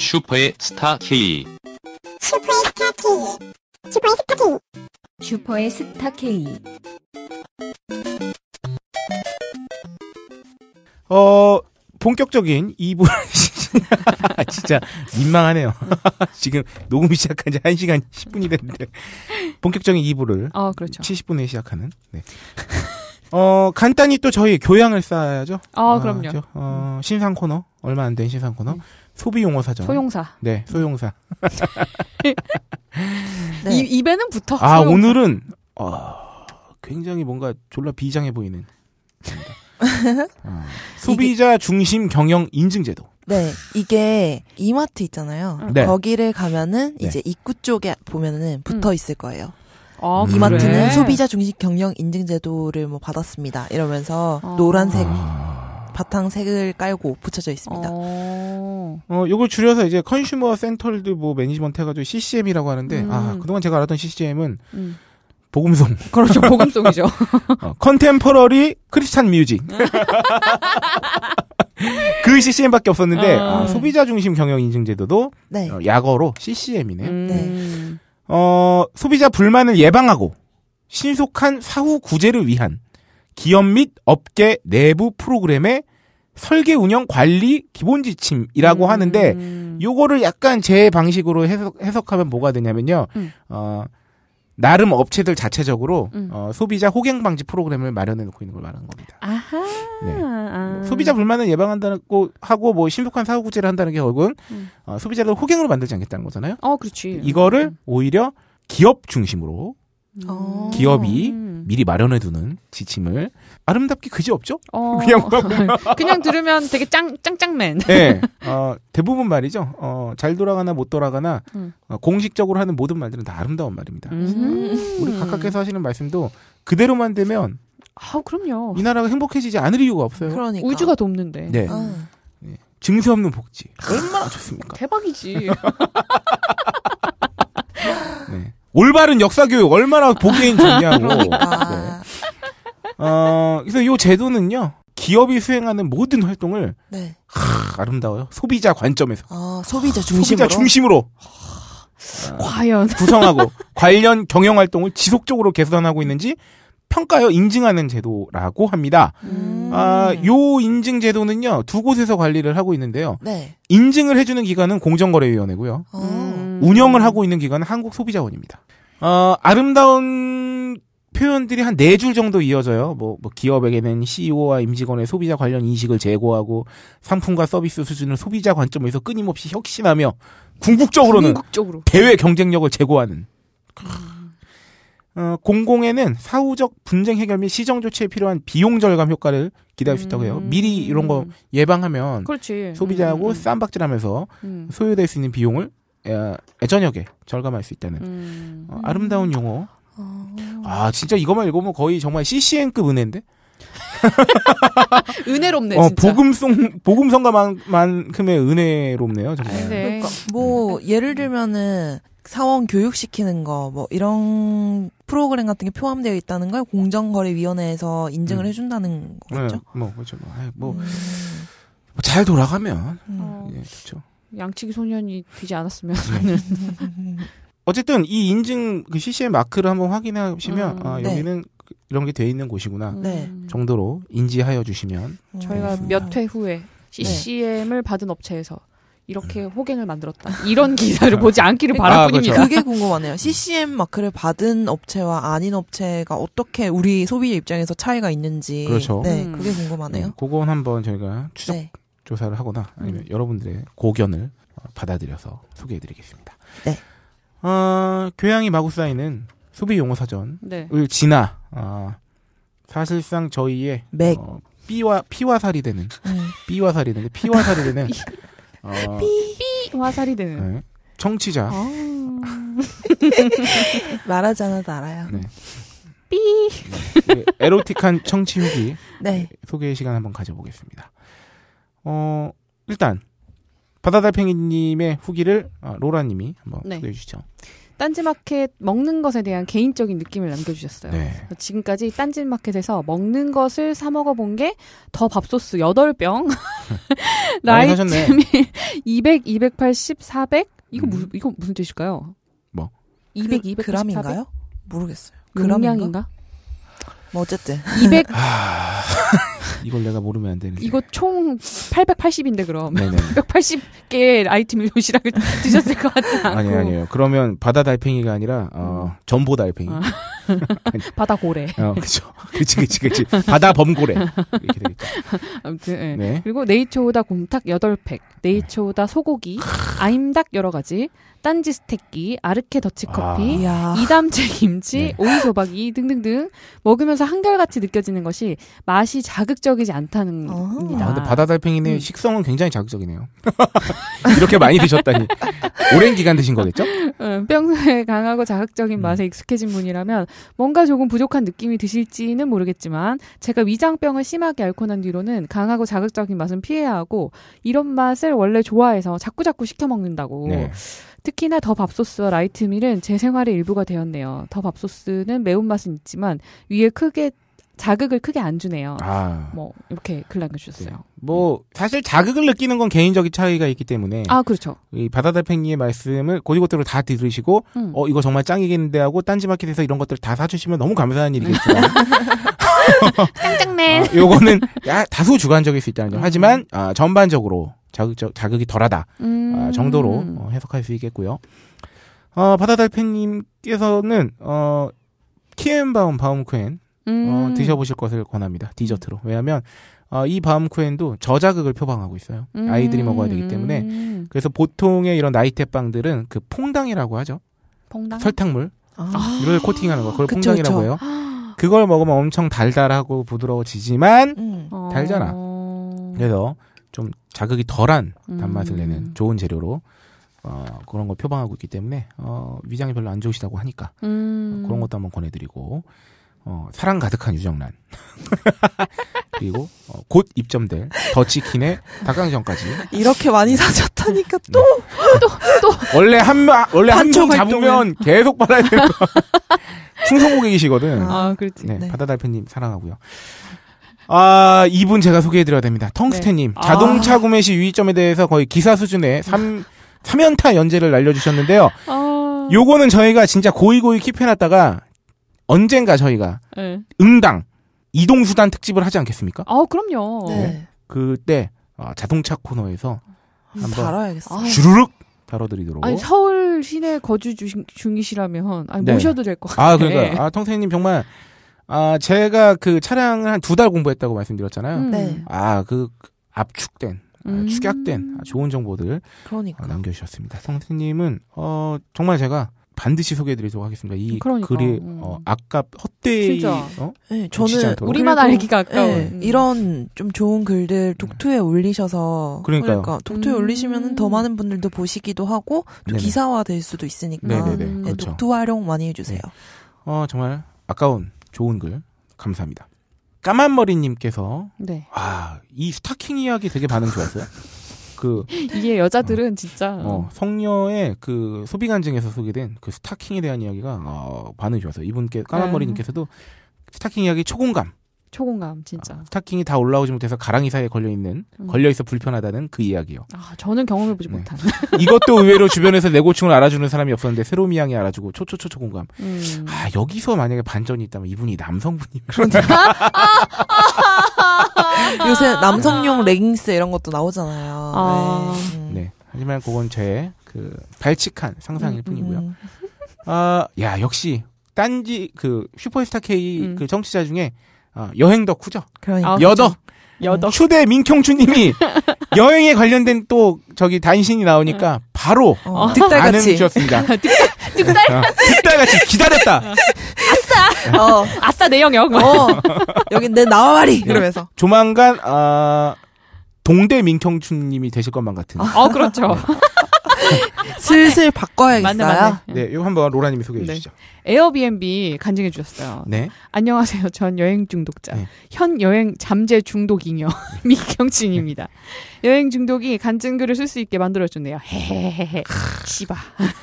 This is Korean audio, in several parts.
슈퍼의 스타 K 슈퍼의 스타 K 슈퍼의 스타 K 슈퍼의 스타 K 어 본격적인 2부 아, 진짜 민망하네요. 지금 녹음이 시작한 지 1시간 10분이 됐는데 본격적인 2부를 어, 그렇죠. 70분에 시작하는 네. 어, 간단히 또 저희 교양을 쌓아야죠. 아, 어, 그럼요. 어, 신상 코너, 얼마 안 된 신상 코너. 음. 소비 용어 사죠 소용사. 네, 소용사. 네. 이, 입에는 붙어. 아, 소용사. 오늘은, 어, 굉장히 뭔가 졸라 비장해 보이는. 어, 소비자 중심 경영 인증제도. 네, 이게 이마트 있잖아요. 음. 네. 거기를 가면은 네. 이제 입구 쪽에 보면은 붙어 음. 있을 거예요. 아, 이마트는 그래? 소비자 중심 경영 인증제도를 뭐 받았습니다. 이러면서 아. 노란색 아. 바탕색을 깔고 붙여져 있습니다. 어, 어 요걸 줄여서 이제 컨슈머 센터드 뭐 매니지먼트 해가지고 CCM이라고 하는데 아, 음. 아 그동안 제가 알았던 CCM은 음. 복음송. 그렇죠, 복음송이죠. 어, 컨템퍼러리 크리스찬 뮤직. 그 CCM밖에 없었는데 어. 아, 소비자 중심 경영 인증 제도도 네. 어, 약어로 CCM이네요. 음. 네. 어, 소비자 불만을 예방하고 신속한 사후 구제를 위한 기업 및 업계 내부 프로그램의 설계 운영 관리 기본 지침이라고 음. 하는데 요거를 약간 제 방식으로 해석, 하면 뭐가 되냐면요. 음. 어, 나름 업체들 자체적으로 음. 어, 소비자 호갱 방지 프로그램을 마련해 놓고 있는 걸 말하는 겁니다. 아하. 네. 아. 뭐 소비자 불만을 예방한다고 하고 뭐 신속한 사후 구제를 한다는 게 결국은 음. 어, 소비자를 호갱으로 만들지 않겠다는 거잖아요. 어, 그렇지. 이거를 오히려 기업 중심으로 음. 기업이 음. 미리 마련해두는 지침을 아름답게 그지 없죠? 어... 그냥 그냥 들으면 되게 짱 짱짱맨. 네, 어, 대부분 말이죠. 어, 잘 돌아가나 못 돌아가나 음. 어, 공식적으로 하는 모든 말들은 다 아름다운 말입니다. 음. 음. 우리 각각께서 하시는 말씀도 그대로만 되면 아 그럼요. 이 나라가 행복해지지 않을 이유가 없어요. 그러니까. 우주가 돕는데. 네. 아. 예. 증세 없는 복지 얼마나 좋습니까? 대박이지. 올바른 역사 교육 얼마나 보기엔 좋냐고. 그러니까. 네. 어, 그래서 이 제도는요. 기업이 수행하는 모든 활동을 네. 하, 아름다워요. 소비자 관점에서. 아, 소비자 중심으로. 소비자 중심으로. 아, 과연 구성하고 관련 경영 활동을 지속적으로 개선하고 있는지 평가하여 인증하는 제도라고 합니다. 음. 아, 요 인증 제도는요, 두 곳에서 관리를 하고 있는데요. 네. 인증을 해주는 기관은 공정거래위원회고요. 음. 운영을 하고 있는 기관은 한국소비자원입니다. 어, 아름다운 표현들이 한 네 줄 정도 이어져요. 뭐, 뭐, 기업에게는 CEO와 임직원의 소비자 관련 인식을 제고하고 상품과 서비스 수준을 소비자 관점에서 끊임없이 혁신하며 궁극적으로는 궁극적으로. 대외 경쟁력을 제고하는. 어, 공공에는 사후적 분쟁 해결 및 시정 조치에 필요한 비용 절감 효과를 기대할 수 있다고 해요. 음. 미리 이런 거 예방하면 그렇지. 소비자하고 음. 음, 음. 쌈박질하면서 음. 소요될 수 있는 비용을 애저녁에 예, 예, 절감할 수 있다는 음. 어, 아름다운 용어. 어. 아 진짜 이거만 읽으면 거의 정말 CCN급 은혜인데. 은혜롭네 어, 진짜. 복음송 복음성가만큼의 은혜롭네요 정말. 아, 네. 그러니까, 그러니까 뭐 예를 들면은 사원 교육시키는 거 뭐 이런 프로그램 같은 게 포함되어 있다는 걸 공정거래위원회에서 인증을 음. 해준다는 거죠 네, 뭐 그렇죠. 뭐, 아, 뭐, 음. 뭐 잘 돌아가면 음. 예, 그렇죠. 양치기 소년이 되지 않았으면 하는. 네. 어쨌든 이 인증 그 CCM 마크를 한번 확인하시면 음, 아, 네. 여기는 네. 이런 게 돼 있는 곳이구나 네. 정도로 인지하여 주시면 음, 저희가 몇 회 후에 CCM을 네. 받은 업체에서 이렇게 호갱을 음. 만들었다 이런 기사를 아, 보지 않기를 그러니까. 바라뿐입니다. 아, 그렇죠. 그게 궁금하네요. CCM 마크를 받은 업체와 아닌 업체가 어떻게 우리 소비자 입장에서 차이가 있는지 그렇죠. 네, 음. 그게 궁금하네요. 네, 그건 한번 저희가 추적 조사를 하거나 아니면 음. 여러분들의 고견을 어, 받아들여서 소개해드리겠습니다. 네. 어, 교양이 마구 쌓이는 소비 용어 사전을 네. 지나 어, 사실상 저희의 맥. 어, B와 피와 살이 되는 네. 음. B와 살이 되는 피와 살이 되는 어, B 와 살이 되는 네. 청취자 어... 말하지 않아도 알아요. 네. 삐. 네. 그 에로틱한 청취 후기 네. 소개 시간 한번 가져보겠습니다. 어, 일단 바다달팽이님의 후기를 아, 로라님이 한번 네. 소개해 주시죠. 딴지마켓 먹는 것에 대한 개인적인 느낌을 남겨주셨어요. 네. 지금까지 딴지마켓에서 먹는 것을 사 먹어본 게 더 밥소스 8병, 라이트밀 200, 280, 400. 이거 음. 무슨 이거 무슨 뜻일까요? 뭐? 200, 그, 200, 그람인가요? 모르겠어요. 그람인가뭐 어쨌든 200 이걸 내가 모르면 안 되는데. 이거 총 880인데 그럼. 네네. 180개의 아이템 도시락을 드셨을 것 같지 않고. 아니 요 아니에요. 그러면 바다 달팽이가 아니라 어, 음. 전보 달팽이. 아. 바다 고래. 어, 그죠 그치 그치 그치. 바다 범고래. 이렇게 아무튼 네. 네. 그리고 네이처오다 곰탁 8팩, 네이처오다 소고기, 아임닭 여러 가지, 딴지 스테끼, 아르케 더치커피, 아. 이담채 김치, 네. 오이소박이 등등등 먹으면서 한결같이 느껴지는 것이 맛이 자극적이지 않다는 어. 겁니다. 아, 근데 바다달팽이는 음. 식성은 굉장히 자극적이네요. 이렇게 많이 드셨다니. 오랜 기간 드신 거겠죠? 음, 평소에 강하고 자극적인 음. 맛에 익숙해진 분이라면 뭔가 조금 부족한 느낌이 드실지는 모르겠지만 제가 위장병을 심하게 앓고 난 뒤로는 강하고 자극적인 맛은 피해야 하고 이런 맛을 원래 좋아해서 자꾸자꾸 시켜 먹는다고 네. 특히나 더 밥소스와 라이트밀은 제 생활의 일부가 되었네요. 더 밥소스는 매운맛은 있지만 위에 크게 자극을 크게 안 주네요. 아. 뭐 이렇게 글 남겨주셨어요. 네. 뭐 사실 자극을 느끼는 건 개인적인 차이가 있기 때문에 아 그렇죠. 이 바다달팽이의 말씀을 고지고대로 다 들으시고 음. 어 이거 정말 짱이겠는데 하고 딴지마켓에서 이런 것들 다 사주시면 너무 감사한 일이겠죠만 네. 짱짱맨 어, 요거는 야, 다소 주관적일 수 있다는 점. 음. 하지만 아, 전반적으로 자극적 자극이 덜하다 아, 음. 아, 정도로 어, 해석할 수 있겠고요. 어, 바다달팽님께서는 어, 키엔바움 바움쿠엔 어, 음. 어, 드셔보실 것을 권합니다. 디저트로. 음. 왜냐하면 어, 이 바움쿠엔도 저자극을 표방하고 있어요. 음. 아이들이 먹어야 되기 때문에 음. 그래서 보통의 이런 나이테 빵들은 그 퐁당이라고 하죠. 퐁당? 설탕물 아. 이걸 코팅하는 거 그걸 그쵸, 퐁당이라고 그쵸. 해요. 그걸 먹으면 엄청 달달하고 부드러워지지만 음. 달잖아. 어. 그래서 좀 자극이 덜한 단맛을 음. 내는 좋은 재료로 어, 그런 걸 표방하고 있기 때문에 어, 위장이 별로 안 좋으시다고 하니까 어, 음. 그런 것도 한번 권해드리고 어, 사랑 가득한 유정란 그리고 어, 곧 입점될 더치킨의 닭강정까지 이렇게 많이 사셨다니까 또 또또 네. 원래 한 원래 한명 잡으면 계속 받아야 되는 충성 고객이시거든. 아, 그렇지. 네, 네. 바다달팽님 사랑하고요. 아, 이분 제가 소개해드려야 됩니다. 텅스테님. 네. 자동차 아. 구매 시 유의점에 대해서 거의 기사 수준의 3, 3연타 연재를 날려주셨는데요. 아. 요거는 저희가 진짜 고이고이 킵해놨다가 언젠가 저희가 네. 응당 이동수단 특집을 하지 않겠습니까? 아, 그럼요. 네. 네. 그때 어, 자동차 코너에서 한번 다아야겠어 아. 주르륵 다뤄드리도록. 아니, 서울 시내 거주 중이시라면 아니, 네. 모셔도 될 것 같아요. 아, 그러니까. 아, 텅스테님 정말 아, 제가 그 차량을 한 두 달 공부했다고 말씀드렸잖아요. 음. 네. 아, 그 압축된, 아, 음. 축약된 아, 좋은 정보들 그러니까. 어, 남겨주셨습니다. 선생님은 어, 정말 제가 반드시 소개해드리도록 하겠습니다. 이 그러니까. 글이 음. 어, 아까 헛되이 어? 네, 저는 우리만 알기가 아까운 네, 음. 이런 좀 좋은 글들 네. 독투에 올리셔서 그러니까요. 그러니까 독투에 음. 올리시면 더 많은 분들도 보시기도 하고 또 기사화될 수도 있으니까 네, 그렇죠. 독투 활용 많이 해주세요. 네. 어 정말 아까운 좋은 글 감사합니다. 까만머리님께서 네. 아이 스타킹 이야기 되게 반응 좋았어요. 그 이게 여자들은 어, 진짜 어, 성녀의 그 소비 간증에서 소개된 그 스타킹에 대한 이야기가 어, 반응이 좋아서 이분께 까만머리님께서도 네. 스타킹 이야기 초공감 초공감 진짜. 아, 스타킹이 다 올라오지 못해서 가랑이 사이에 걸려 있는 음. 걸려 있어 불편하다는 그 이야기요. 아 저는 경험해 보지 네. 못한. 이것도 의외로 주변에서 내 고충을 알아주는 사람이 없었는데 새로미 양이 알아주고 초초초 초공감. 음. 아 여기서 만약에 반전이 있다면 이분이 남성분이면. 그러니까. 요새 남성용 아. 레깅스 이런 것도 나오잖아요. 아. 네. 음. 네. 하지만 그건 제 그 발칙한 상상일 음, 뿐이고요. 음. 아야 역시 딴지 그 슈퍼스타 K 음. 그 정치자 중에 아, 여행 덕후죠. 그러니까. 아, 여덕. 그렇죠. 여덕. 휴대 민경추님이 여행에 관련된 또 저기 단신이 나오니까 어. 바로 어. 득달같이 주셨습니다. 득달 같이 기다렸다. 아싸. 어. 아싸 내 영역. 어. 여기 내 나와말이. 그러면서 네. 조만간 아 동대 민경춘님이 되실 것만 같은. 아 그렇죠. 네. 슬슬 아, 네. 바꿔야겠어요. 네. 네 이거 한번 로라님이 소개해 네. 주시죠. 에어비앤비 간증해 주셨어요. 네. 안녕하세요. 전 여행 중독자. 네. 현 여행 잠재 중독이요 미경진입니다. 여행 중독이 간증글을 쓸 수 있게 만들어줬네요. 헤헤헤헤. 씨바.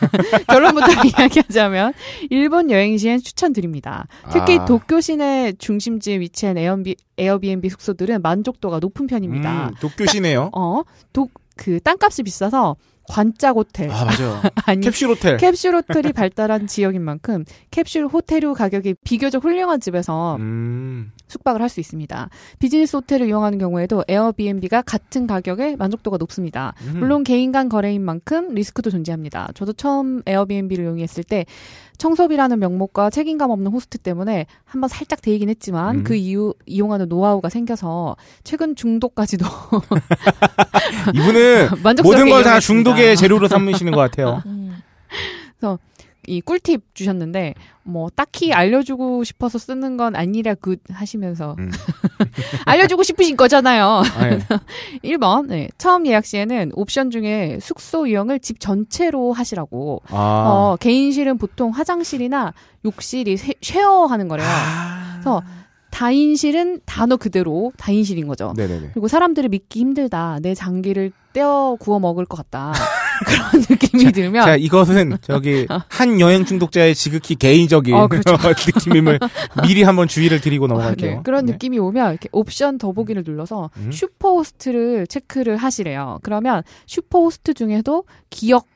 결론부터 이야기하자면 일본 여행 시엔 추천드립니다. 특히 아. 도쿄 시내 중심지에 위치한 에어비, 에어비앤비 숙소들은 만족도가 높은 편입니다. 음, 도쿄 시내요? 어. 도, 그 땅값이 비싸서 관짝 호텔. 아, 맞아요. 아니, 캡슐 호텔. 캡슐 호텔이 발달한 지역인 만큼 캡슐 호텔류 가격이 비교적 훌륭한 집에서 음... 숙박을 할 수 있습니다. 비즈니스 호텔을 이용하는 경우에도 에어비앤비가 같은 가격에 만족도가 높습니다. 음... 물론 개인 간 거래인 만큼 리스크도 존재합니다. 저도 처음 에어비앤비를 이용했을 때 청소비라는 명목과 책임감 없는 호스트 때문에 한번 살짝 데이긴 했지만 음. 그이후 이용하는 노하우가 생겨서 최근 중독까지도 이분은 모든 걸 다 중독의 재료로 삼으시는 것 같아요. 음. 그래서 이 꿀팁 주셨는데 뭐 딱히 알려주고 싶어서 쓰는 건 아니라 굿 하시면서 음. 알려주고 싶으신 거잖아요. 아, 예. 1번 네. 처음 예약 시에는 옵션 중에 숙소 유형을집 전체로 하시라고 아. 어, 개인실은 보통 화장실이나 욕실이 쉐, 쉐어하는 거래요. 아. 그래서 다인실은 단어 그대로 다인실인 거죠. 네네네. 그리고 사람들을 믿기 힘들다. 내 장기를 떼어 구워 먹을 것 같다. 그런 느낌이 자, 들면 자 이것은 저기 한 여행 중독자의 지극히 개인적인 어, 그렇죠. 느낌임을 미리 한번 주의를 드리고 넘어갈게요. 어, 네. 그런 네. 느낌이 오면 이렇게 옵션 더보기를 눌러서 음. 슈퍼호스트를 체크를 하시래요. 그러면 슈퍼호스트 중에도 기억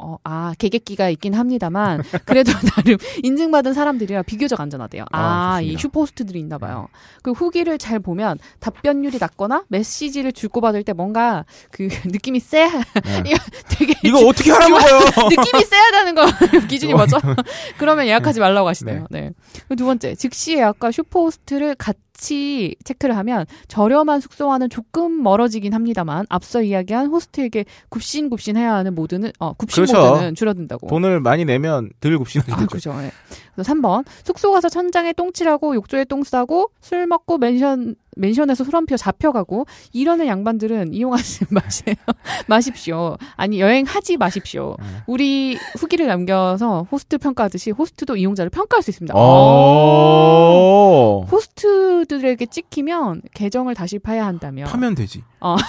어, 아, 계객기가 있긴 합니다만, 그래도 나름 인증받은 사람들이라 비교적 안전하대요. 아, 아이 슈퍼호스트들이 있나 봐요. 음. 그 후기를 잘 보면 답변율이 낮거나 메시지를 줄고받을 때 뭔가 그 느낌이 쎄, 네. 이거 되게. 이거 주, 어떻게 하라는 거예요? 느낌이 쎄야다는거 기준이 뭐죠? 그러면 예약하지 말라고 하시네요. 네. 네. 두 번째, 즉시 예약과 슈퍼호스트를 같이 같이 체크를 하면 저렴한 숙소와는 조금 멀어지긴 합니다만 앞서 이야기한 호스트에게 굽신굽신 해야 하는 모드는 어 굽신 그렇죠. 모드는 줄어든다고. 돈을 많이 내면 덜 굽신하죠. 아, 그죠. 네. 그래서 3번 숙소 가서 천장에 똥칠하고 욕조에 똥 싸고 술 먹고 멘션 맨션에서 후렴표 잡혀가고 이러는 양반들은 이용하지 마세요. 마십시오. 아니 여행하지 마십시오. 네. 우리 후기를 남겨서 호스트 평가하듯이 호스트도 이용자를 평가할 수 있습니다. 아. 어. 호스트들에게 찍히면 계정을 다시 파야 한다며. 파면 되지. 어.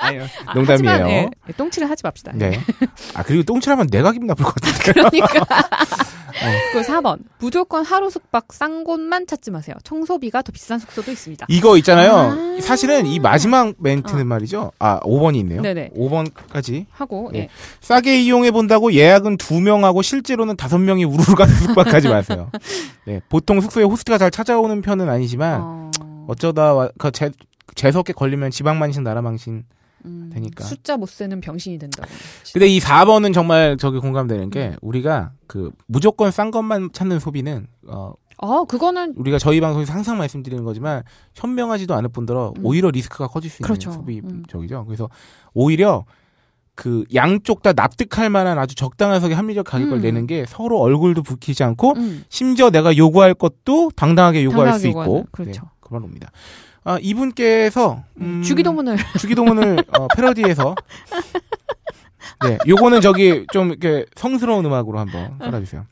농담이에요. 하지만, 네, 똥칠을 하지 맙시다. 네. 예. 아 그리고 똥칠하면 내가 기분 나쁠 것 같은데. 그러니까. 어. 그 4번 무조건 하루 숙박 싼 곳만 찾지 마세요. 청소비가 더 비싼 숙소도 있습니다. 있습니다. 이거 있잖아요. 아~ 사실은 이 마지막 멘트는 아. 말이죠. 아, 5번이 있네요. 네네. 5번까지 하고 네. 예. 싸게 이용해 본다고 예약은 2명하고 실제로는 5명이 우르르 가서 숙박하지 마세요. 네. 보통 숙소에 호스트가 잘 찾아오는 편은 아니지만 어... 어쩌다 그 재, 재석에 걸리면 지방만신 나라망신 음, 되니까 숫자 못 세는 병신이 된다. 근데 이 4번은 정말 저기 공감되는 게 네. 우리가 그 무조건 싼 것만 찾는 소비는 어 아, 그거는 우리가 저희 방송에서 항상 말씀드리는 거지만 현명하지도 않을 뿐더러 음. 오히려 리스크가 커질 수 있는 그렇죠. 소비 적이죠. 그래서 오히려 그 양쪽 다 납득할 만한 아주 적당한 석의 합리적 가격을 음. 내는 게 서로 얼굴도 붉히지 않고 음. 심지어 내가 요구할 것도 당당하게 요구할 당당하게 수 있고 그렇죠. 네, 그런 겁니다. 아, 이분께서 음, 음, 주기도문을 주기도문을 어, 패러디해서 네, 요거는 저기 좀 이렇게 성스러운 음악으로 한번 아. 깔아주세요.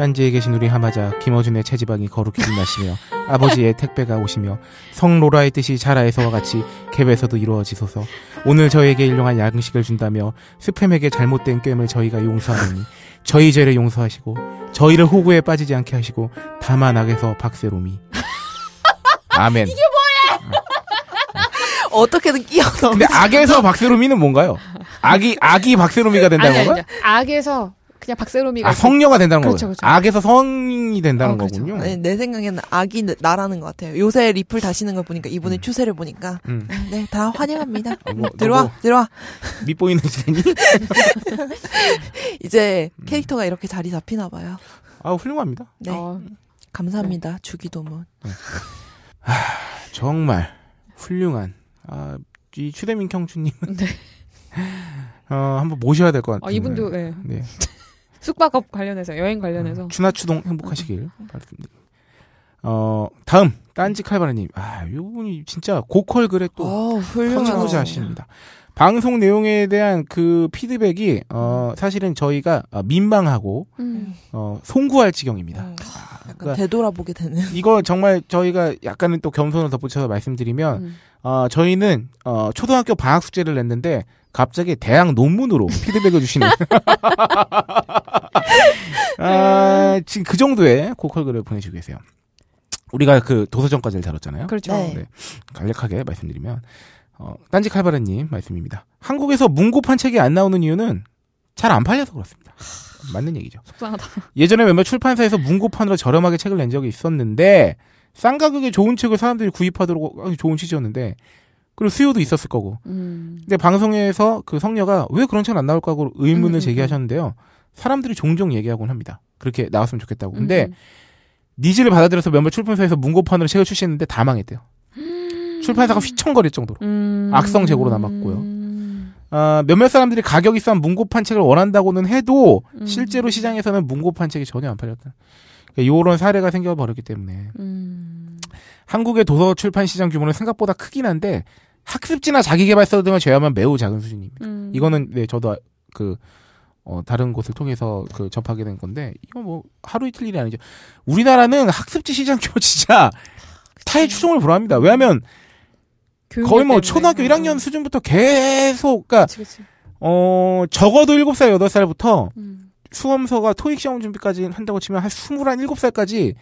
딴지에 계신 우리 하마자 김어준의 체지방이 거룩히 빛나시며 아버지의 택배가 오시며 성로라의 뜻이 자라에서와 같이 갭에서도 이루어지소서 오늘 저에게 일용한 양식을 준다며 스팸에게 잘못된 꽨을 저희가 용서하니 느 저희 죄를 용서하시고 저희를 호구에 빠지지 않게 하시고 다만 악에서 박세롬이 아멘 이게 뭐야 어떻게든 끼어 넘 근데 악에서 박세롬이는 뭔가요? 악이 악이 박세롬이가 된다는 건가요? 악에서 그냥 박세롬이가 아, 성녀가 된다는 거죠. 그렇죠, 그렇죠. 악에서 성이 된다는 어, 그렇죠. 거군요. 네, 내 생각에는 악이 나라는 것 같아요. 요새 리플 다시는 걸 보니까 이분의 음. 추세를 보니까 음. 음 네, 다 환영합니다. 어, 뭐, 들어와, 뭐, 들어와. 밑보이는 시대니? 이제 음. 캐릭터가 이렇게 자리 잡히나 봐요. 아, 훌륭합니다. 네. 어. 감사합니다. 네. 주기도문. 뭐. 네. 정말 훌륭한 아, 이 추대민 경추님. 네. 어, 한번 모셔야 될 것 같아요. 어, 아, 이분도 예. 네. 네. 숙박업 관련해서 여행 관련해서 네, 추나추동 행복하시길 바랍니다. 어 다음 딴지 칼바라님 아 이분이 진짜 고컬 글에 또 선지부자 하십니다. 방송 내용에 대한 그 피드백이 어 음. 사실은 저희가 어, 민망하고 음. 어 송구할 지경입니다. 음. 아, 그러니까 되돌아보게 되는. 이거 정말 저희가 약간은 또 겸손을 덧붙여서 말씀드리면 음. 어 저희는 어 초등학교 방학 숙제를 냈는데 갑자기 대학 논문으로 피드백을 주시는 아, 지금 그 정도의 고컬글을 보내주고 계세요. 우리가 그도서정까지를 다뤘잖아요. 그렇죠. 네. 네. 간략하게 말씀드리면 어, 딴지 칼바라님 말씀입니다. 한국에서 문고판 책이 안 나오는 이유는 잘 안 팔려서 그렇습니다. 맞는 얘기죠. 속상하다. 예전에 몇몇 출판사에서 문고판으로 저렴하게 책을 낸 적이 있었는데 싼 가격에 좋은 책을 사람들이 구입하도록 아, 좋은 취지였는데 그리고 수요도 있었을 거고. 음. 근데 방송에서 그 성녀가 왜 그런 책 안 나올까고 의문을 음, 음, 음, 제기하셨는데요. 사람들이 종종 얘기하곤 합니다. 그렇게 나왔으면 좋겠다고. 근데 음, 니즈를 받아들여서 몇몇 출판사에서 문고판으로 책을 출시했는데 다 망했대요. 출판사가 휘청거릴 정도로 악성 재고로 남았고요. 아, 몇몇 사람들이 가격이 싼 문고판 책을 원한다고는 해도 실제로 시장에서는 문고판 책이 전혀 안 팔렸다. 그러니까 이런 사례가 생겨버렸기 때문에 한국의 도서 출판 시장 규모는 생각보다 크긴 한데 학습지나 자기개발서 등을 뭐 제외하면 매우 작은 수준입니다. 음. 이거는 네 저도 아, 그 어, 다른 곳을 통해서 그 접하게 된 건데 이건 뭐 하루 이틀 일이 아니죠. 우리나라는 학습지 시장 규모 진짜 타의 추종을 불허합니다. 왜냐하면 거의 뭐 때문에. 초등학교 1학년 음. 수준부터 계속 그니까어 적어도 7살 8살부터 음. 수험서가 토익 시험 준비까지 한다고 치면 한 20한 7살까지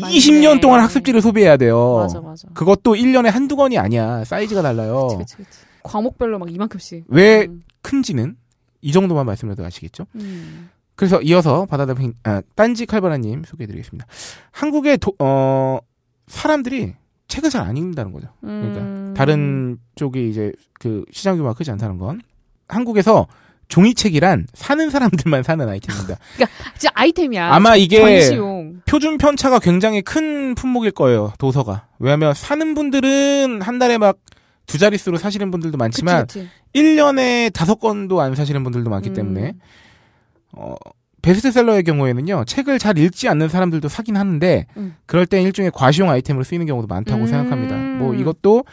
맞네. 20년 동안 학습지를 소비해야 돼요. 맞아, 맞아. 그것도 1년에 한두 권이 아니야. 사이즈가 달라요. 그치, 그치, 그치. 과목별로 막 이만큼씩. 왜 음. 큰지는 이 정도만 말씀해도 아시겠죠? 음. 그래서 이어서 바다다핑 아, 딴지 칼바라님 소개해드리겠습니다. 한국의 도, 어, 사람들이 책을 잘 안 읽는다는 거죠. 그러니까 음. 다른 쪽이 이제 그 시장 규모가 크지 않다는 건 한국에서 종이책이란 사는 사람들만 사는 아이템입니다. 그러니까 진짜 아이템이야. 아마 이게 전시용. 표준 편차가 굉장히 큰 품목일 거예요. 도서가. 왜냐하면 사는 분들은 한 달에 막 두 자릿수로 사시는 분들도 많지만 그치, 그치. 1년에 다섯 권도 안 사시는 분들도 많기 음. 때문에 어, 베스트셀러의 경우에는요 책을 잘 읽지 않는 사람들도 사긴 하는데 음. 그럴 땐 일종의 과시용 아이템으로 쓰이는 경우도 많다고 음. 생각합니다. 뭐 이것도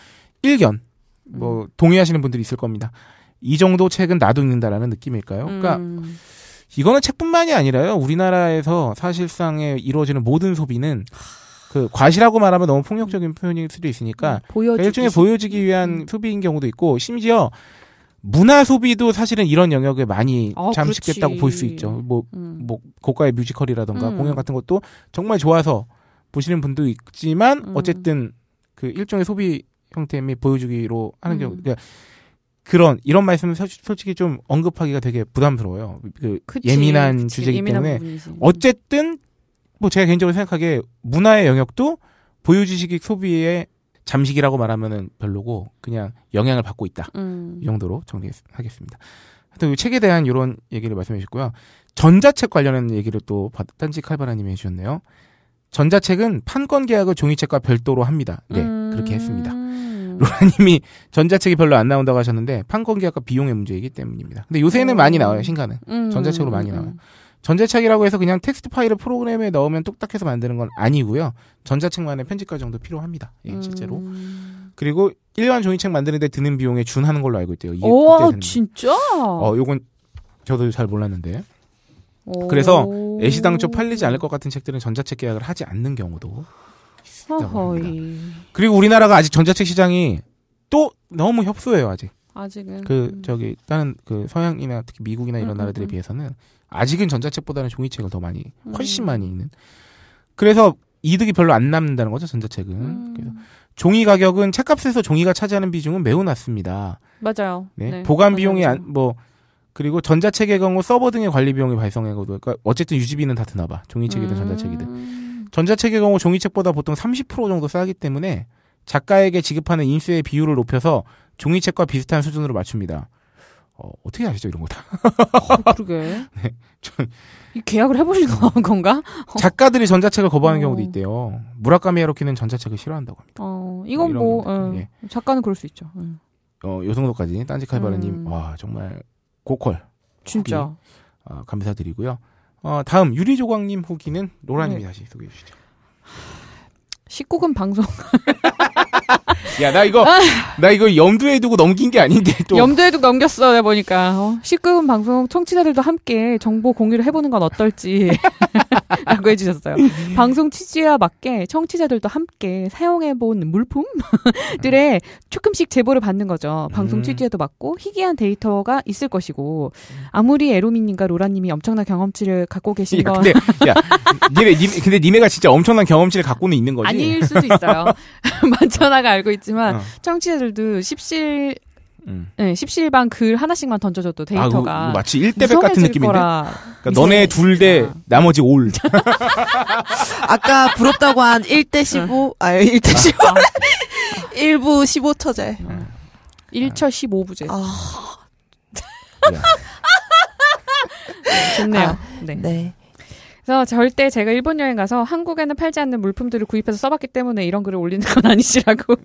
일견 뭐 음. 동의하시는 분들이 있을 겁니다. 이 정도 책은 놔도는다라는 느낌일까요? 그러니까 음. 이거는 책뿐만이 아니라요. 우리나라에서 사실상에 이루어지는 모든 소비는 그 과시라고 말하면 너무 폭력적인 표현일 수도 있으니까 음, 보여주기 그러니까 일종의 보여지기 위한 음. 소비인 경우도 있고 심지어 문화 소비도 사실은 이런 영역에 많이 아, 잠식됐다고 볼 수 있죠. 뭐, 음. 뭐, 고가의 뮤지컬이라던가 음. 공연 같은 것도 정말 좋아서 보시는 분도 있지만, 음. 어쨌든 그 일종의 소비 형태 및 보여주기로 하는 경우, 그러니까 그런 이런 말씀은 솔직히 좀 언급하기가 되게 부담스러워요. 그 그치, 예민한 그치, 주제이기 예민한 때문에 부분이지. 음. 어쨌든 뭐 제가 개인적으로 생각하기에 문화의 영역도 보유지식익 소비의 잠식이라고 말하면은 별로고 그냥 영향을 받고 있다 음. 이 정도로 정리하겠습니다. 하여튼 책에 대한 이런 얘기를 말씀해 주셨고요. 전자책 관련한 얘기를 또 딴지 칼바라님이 해주셨네요. 전자책은 판권 계약을 종이책과 별도로 합니다. 네, 음. 그렇게 했습니다. 음. 음. 로라님이 전자책이 별로 안 나온다고 하셨는데 판권 계약과 비용의 문제이기 때문입니다. 근데 요새는 음. 많이 나와요 음. 신간은 음. 전자책으로 많이 음. 나와요. 전자책이라고 해서 그냥 텍스트 파일을 프로그램에 넣으면 뚝딱해서 만드는 건 아니고요. 전자책만의 편집 과정도 필요합니다. 예, 실제로. 그리고 일년 종이책 만드는데 드는 비용에 준하는 걸로 알고 있대요. 이게 오, 진짜? 어, 요건 저도 잘 몰랐는데. 그래서 애시당초 팔리지 않을 것 같은 책들은 전자책 계약을 하지 않는 경우도 있다고 합니다. 그리고 우리나라가 아직 전자책 시장이 또 너무 협소해요 아직. 아직은 그 음. 저기 다른 그 서양이나 특히 미국이나 이런 음, 나라들에 음. 음. 비해서는 아직은 전자책보다는 종이책을 더 많이 훨씬 음. 많이 있는. 그래서 이득이 별로 안 남는다는 거죠 전자책은. 음. 그래서 종이 가격은 책값에서 종이가 차지하는 비중은 매우 낮습니다. 맞아요. 네. 네. 보관 비용이 안, 뭐 그리고 전자책의 경우 서버 등의 관리 비용이 발생해도 그러니까 어쨌든 유지비는 다 드나 봐. 종이책이든 전자책이든. 전자책의 경우 종이책보다 보통 30% 정도 싸기 때문에 작가에게 지급하는 인수의 비율을 높여서 종이책과 비슷한 수준으로 맞춥니다. 어, 어떻게 아시죠 이런 거다? 어, 그러게. 네, 전 계약을 해보신 음. 건가? 어. 작가들이 전자책을 거부하는 어. 경우도 있대요. 무라카미 하루키는 전자책을 싫어한다고 합니다. 어, 이건 뭐, 뭐 예. 예. 작가는 그럴 수 있죠. 응. 예. 어, 요 정도까지 딴지칼바르님, 음. 와 정말 고퀄. 진짜. 아, 감사드리고요. 어, 다음 유리조광님 후기는 노란님이 네. 다시 소개해 주시죠. 19금 방송. 야, 나 이거, 아. 나 이거 염두에 두고 넘긴 게 아닌데, 또. 염두에 두고 넘겼어, 내가 보니까. 어, 19금 방송 청취자들도 함께 정보 공유를 해보는 건 어떨지. 라고 해주셨어요. 음. 방송 취지와 맞게 청취자들도 함께 사용해본 물품들의 음. 조금씩 제보를 받는 거죠. 방송 음. 취지에도 맞고, 희귀한 데이터가 있을 것이고, 아무리 에로미님과 로라님이 엄청난 경험치를 갖고 계신 건. 근데, 야, 니네, 니네, 근데 니네가 진짜 엄청난 경험치를 갖고는 있는 거지. 아니, 아닐 수도 있어요. 만천하가 알고 있지만 어. 청취자들도 십실 음. 네, 십시일반 글 하나씩만 던져줘도 데이터가 아, 그, 마치 1대1 같은 느낌인데 그러니까 너네 둘 대 나머지 올 아까 부럽다고 한 1대15 아 1대15 1부 15처제 음. 1처 15부제 아. 좋네요 아, 네. 네. 그래서 절대 제가 일본 여행 가서 한국에는 팔지 않는 물품들을 구입해서 써봤기 때문에 이런 글을 올리는 건 아니시라고.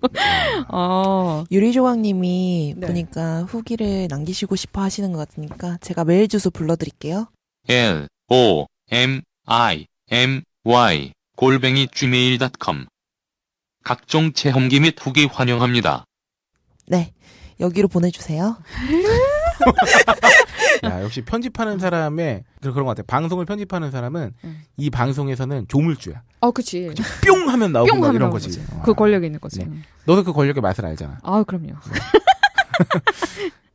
아. 어. 유리조각님이 네. 보니까 후기를 남기시고 싶어 하시는 것 같으니까 제가 메일 주소 불러드릴게요. L O M I M Y 골뱅이 gmail.com 각종 체험기 및 후기 환영합니다. 네, 여기로 보내주세요. 야, 역시 편집하는 사람의 그런 것 같아. 방송을 편집하는 사람은 음. 이 방송에서는 조물주야. 어, 그치. 그치? 뿅 하면 나오고 뿅하 이런 거지. 거지. 그 권력이 있는 거지. 네. 음. 너도 그 권력의 맛을 알잖아. 아, 그럼요.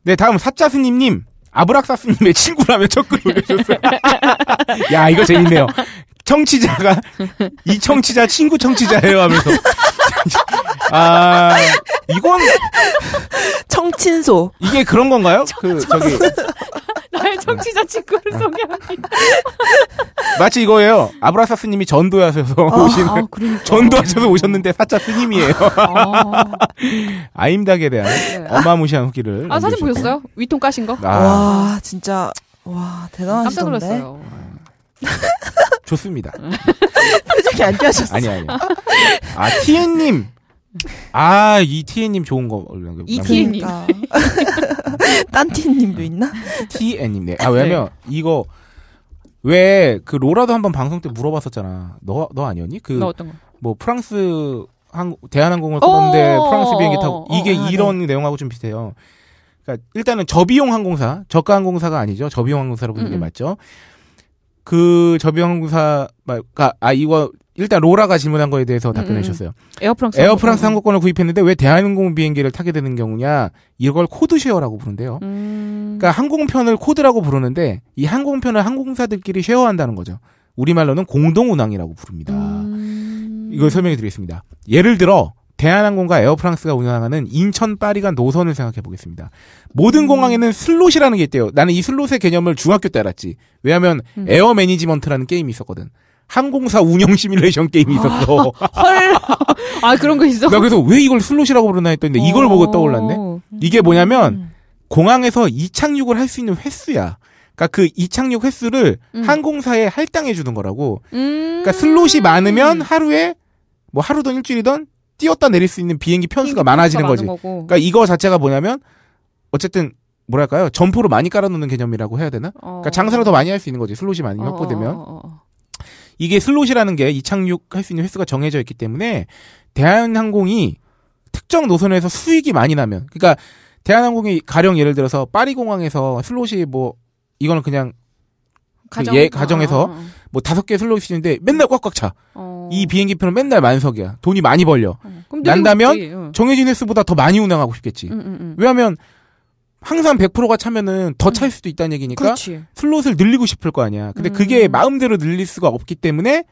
네, 다음 사짜스님님. 아브락사스님의 친구라며 첫글올려주셨어요 야, 이거 재밌네요. 청취자가 이 청취자 친구 청취자예요 하면서 아 이건 청친소 이게 그런 건가요? 그 저기 저의 아, 청취자 네. 친구를 소개합니다. 마치 이거예요. 아브라사 스님이 전도하셔서 아, 오시 아, 전도하셔서 오셨는데 사자 스님이에요. 아. 임닭에 대한 네. 어마무시한 후기를. 아 사진 보셨어요? 위통 까신 거? 아. 와 진짜 와대단하시던 깜짝 놀랐어요. 좋습니다. 표정이 안좋으셨어 아니 아니. 아 티엔님 아, 이티엔님 좋은 거. 이티에님. 그러니까. 딴티엔님도 있나? 티엔님 네. 아, 왜냐면, 네. 이거, 왜, 그, 로라도 한번 방송 때 물어봤었잖아. 너, 너 아니었니? 그, 너 어떤 거? 뭐, 프랑스, 항, 대한항공을 끊는데 어! 프랑스 비행기 타고, 어, 이게 아, 이런 네. 내용하고 좀 비슷해요. 그니까 일단은 저비용 항공사, 저가 항공사가 아니죠. 저비용 항공사라고르는게 음, 음. 맞죠. 그 저비용 항공사 그니까, 아, 이거, 일단 로라가 질문한 거에 대해서 답변해 음, 음. 주셨어요. 에어프랑스 에어프랑스 항공권을 구입했는데 왜 대한항공 비행기를 타게 되는 경우냐? 이걸 코드쉐어라고 부른대요. 음... 그러니까 항공편을 코드라고 부르는데 이 항공편을 항공사들끼리 쉐어한다는 거죠. 우리말로는 공동 운항이라고 부릅니다. 음... 이걸 설명해 드리겠습니다. 예를 들어 대한항공과 에어프랑스가 운영하는 인천 파리 간 노선을 생각해 보겠습니다. 모든 음. 공항에는 슬롯이라는 게 있대요. 나는 이 슬롯의 개념을 중학교 때 알았지. 왜냐하면 에어 매니지먼트라는 게임이 있었거든. 항공사 운영 시뮬레이션 게임이 아, 있었어. 헐. 아 그런 거 있어. 나 그래서 왜 이걸 슬롯이라고 부르나 했더니 어. 이걸 보고 떠올랐네. 이게 뭐냐면 음. 공항에서 이착륙을 할 수 있는 횟수야. 그러니까 그 이착륙 횟수를 음. 항공사에 할당해 주는 거라고. 그러니까 음. 그러니까 슬롯이 많으면 하루에 뭐 하루든 일주일이든 뛰었다 내릴 수 있는 비행기 편수가 비행기 많아지는 거지. 그러니까 이거 자체가 뭐냐면 어쨌든 뭐랄까요 점포를 많이 깔아놓는 개념이라고 해야 되나? 그러니까 어. 그러니까 장사를 더 많이 할 수 있는 거지 슬롯이 많이 어, 확보되면. 어. 어 이게 슬롯이라는 게 이착륙할 수 있는 횟수가 정해져 있기 때문에 대한항공이 특정 노선에서 수익이 많이 나면 그러니까 대한항공이 가령 예를 들어서 파리 공항에서 슬롯이 뭐 이거는 그냥 가정, 그 예, 가정에서 아. 뭐 다섯 개 슬롯이 있는데 맨날 꽉꽉 차. 어. 이 비행기 표는 맨날 만석이야. 돈이 많이 벌려. 어. 난다면 정해진 횟수보다 더 많이 운항하고 싶겠지. 음, 음, 음. 왜냐하면 항상 100%가 차면은 더 차일 음. 수도 있다는 얘기니까 그렇지. 슬롯을 늘리고 싶을 거 아니야. 근데 음. 그게 마음대로 늘릴 수가 없기 때문에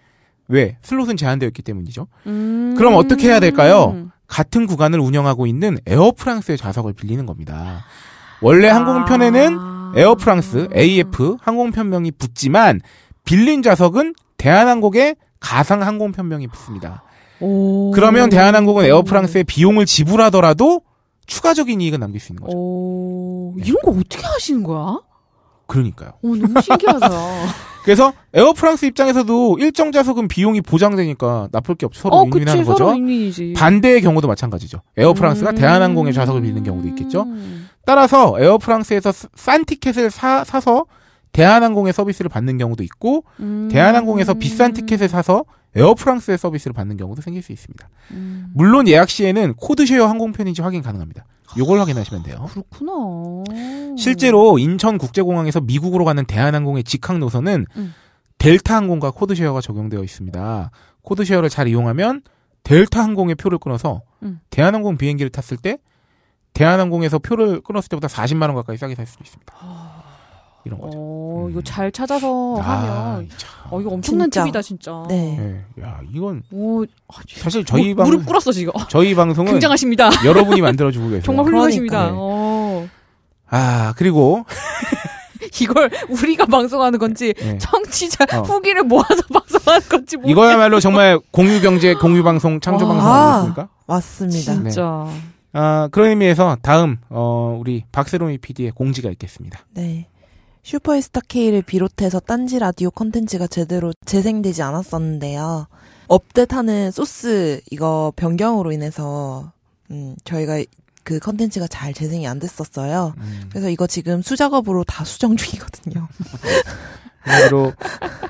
왜? 슬롯은 제한되어 있기 때문이죠. 음. 그럼 어떻게 해야 될까요? 같은 구간을 운영하고 있는 에어프랑스의 좌석을 빌리는 겁니다. 원래 아. 항공편에는 에어프랑스 AF 항공편명이 붙지만 빌린 좌석은 대한항공의 가상 항공편명이 붙습니다. 오. 그러면 대한항공은 에어프랑스의 비용을 지불하더라도 추가적인 이익을 남길 수 있는 거죠. 오, 네. 이런 거 어떻게 하시는 거야? 그러니까요. 오, 너무 신기하다. 그래서 에어프랑스 입장에서도 일정 좌석은 비용이 보장되니까 나쁠 게 없죠. 서로 어, 윈윈하는 그 거죠. 서로 이지 반대의 경우도 마찬가지죠. 에어프랑스가 음... 대한항공의 좌석을 빌리는 경우도 있겠죠. 음. 따라서 에어프랑스에서 싼 티켓을 사, 사서 대한항공의 서비스를 받는 경우도 있고 음... 대한항공에서 비싼 티켓을 사서 에어프랑스의 서비스를 받는 경우도 생길 수 있습니다. 음. 물론 예약 시에는 코드쉐어 항공편인지 확인 가능합니다. 요걸 아, 확인하시면 돼요. 그렇구나. 실제로 인천국제공항에서 미국으로 가는 대한항공의 직항 노선은 음. 델타 항공과 코드쉐어가 적용되어 있습니다. 코드쉐어를 잘 이용하면 델타 항공의 표를 끊어서 음. 대한항공 비행기를 탔을 때 대한항공에서 표를 끊었을 때보다 40만 원 가까이 싸게 살 수도 있습니다. 아. 이런 거죠. 어, 음. 이거 잘 찾아서 아, 하면 참. 어 이거 엄청난 진짜. 팁이다 진짜. 네. 네. 야, 이건 오, 아, 사실 저희 방 무릎 꿇었어 지금. 저희 방송은 굉장하십니다. 여러분이 만들어 주고 계세요. 정말 훌륭하십니다. 그러니까. 어. 아, 그리고 이걸 우리가 방송하는 건지 네. 청취자 어. 후기를 모아서 방송하는 건지 모르겠어요. 이거야말로 정말 공유 경제 공유 방송 창조 방송 아니니까 맞습니다. 네. 진짜. 아, 그런 의미에서 다음 어, 우리 박세롬이 PD의 공지가 있겠습니다. 네. 슈퍼에스타 K를 비롯해서 딴지 라디오 컨텐츠가 제대로 재생되지 않았었는데요. 업데이트하는 소스 이거 변경으로 인해서 음, 저희가 그 컨텐츠가 잘 재생이 안 됐었어요. 음. 그래서 이거 지금 수작업으로 다 수정 중이거든요. 한마디로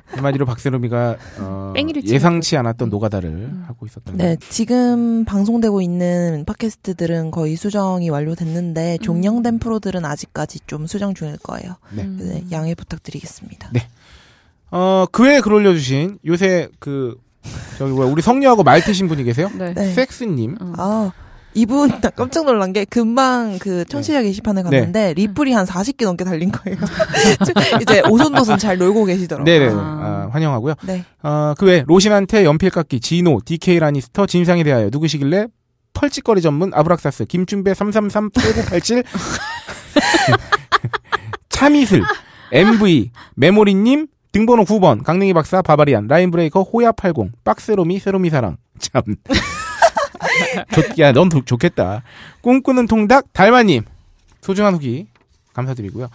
한마디로 박세롬이가 어, 예상치 않았던 음. 노가다를 음. 하고 있었던 네, 지금 방송되고 있는 팟캐스트들은 거의 수정이 완료됐는데 음. 종영된 프로들은 아직까지 좀 수정 중일 거예요. 네. 음. 네 양해 부탁드리겠습니다. 네. 어, 그에글 올려주신 요새 그 저기 뭐야 우리 성녀하고 말 트신 분이 계세요? 네. 네. 섹스님. 음. 아 이분 나 깜짝 놀란 게 금방 그 청취자 네. 게시판에 갔는데 네. 리플이 한 40개 넘게 달린 거예요. 이제 오손도손 잘 놀고 계시더라고요. 네네. 아. 아, 환영하고요. 네. 아, 어, 그외 로신한테 연필깎기, 진호, DK 라니스터, 진상에 대하여 누구시길래 펄찌거리 전문 아브락사스, 김준배 333 8987 참이슬, MV, 메모리님, 등번호 9번, 강냉이 박사, 바바리안, 라인브레이커, 호야80, 박스로미, 세로미 사랑. 참. 좋, 야, 넌 도, 좋겠다. 꿈꾸는 통닭 달마님 소중한 후기 감사드리고요.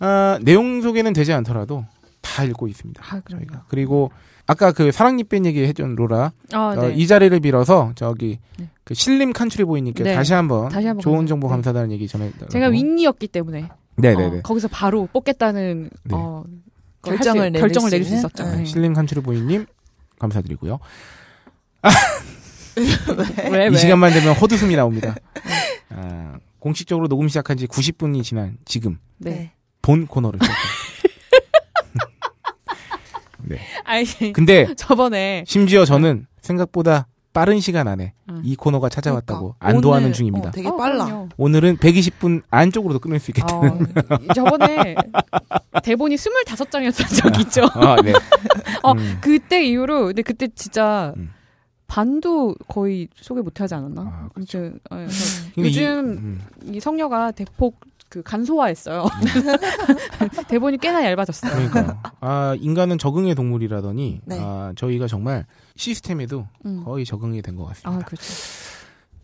아, 내용 소개는 되지 않더라도 다 읽고 있습니다. 아, 저희가 그리고 아까 그사랑잎뺀 얘기 해준 로라 아, 어, 네. 이 자리를 빌어서 저기 네. 그 신림 칸츄리 보이님께 네. 다시 한번 좋은 감사합니다. 정보 네. 감사하다는 얘기 전해. 제가 윈니였기 때문에 네네네 어, 거기서 바로 뽑겠다는 네. 어, 결정을 수, 결정을 내릴 수 있었죠. 네. 네. 신림 칸츄리 보이님 감사드리고요. 아, 왜? 왜? 이 시간만 되면 헛웃음이 나옵니다. 아, 공식적으로 녹음 시작한 지 90분이 지난 지금 네. 본 코너를 네. 아니, 근데 저번에 심지어 저는 생각보다 빠른 시간 안에 응. 아. 이 코너가 찾아왔다고 그러니까. 안도하는 오늘, 어, 중입니다. 어, 되게 빨라. 어, 오늘은 120분 안쪽으로도 끊을 수 있겠다는. 어, 저번에 대본이 25장이었던 적 있죠. 아, 네. 어, 음. 그때 이후로 근데 그때 진짜 음. 반도 거의 소개 못하지 않았나? 아, 그렇 이제, 예, 요즘 이, 음. 이 성녀가 대폭 그 간소화했어요. 음. 대본이 꽤나 얇아졌어요. 그러니까 아 인간은 적응의 동물이라더니 네. 아 저희가 정말 시스템에도 음. 거의 적응이 된 것 같습니다. 아 그렇죠.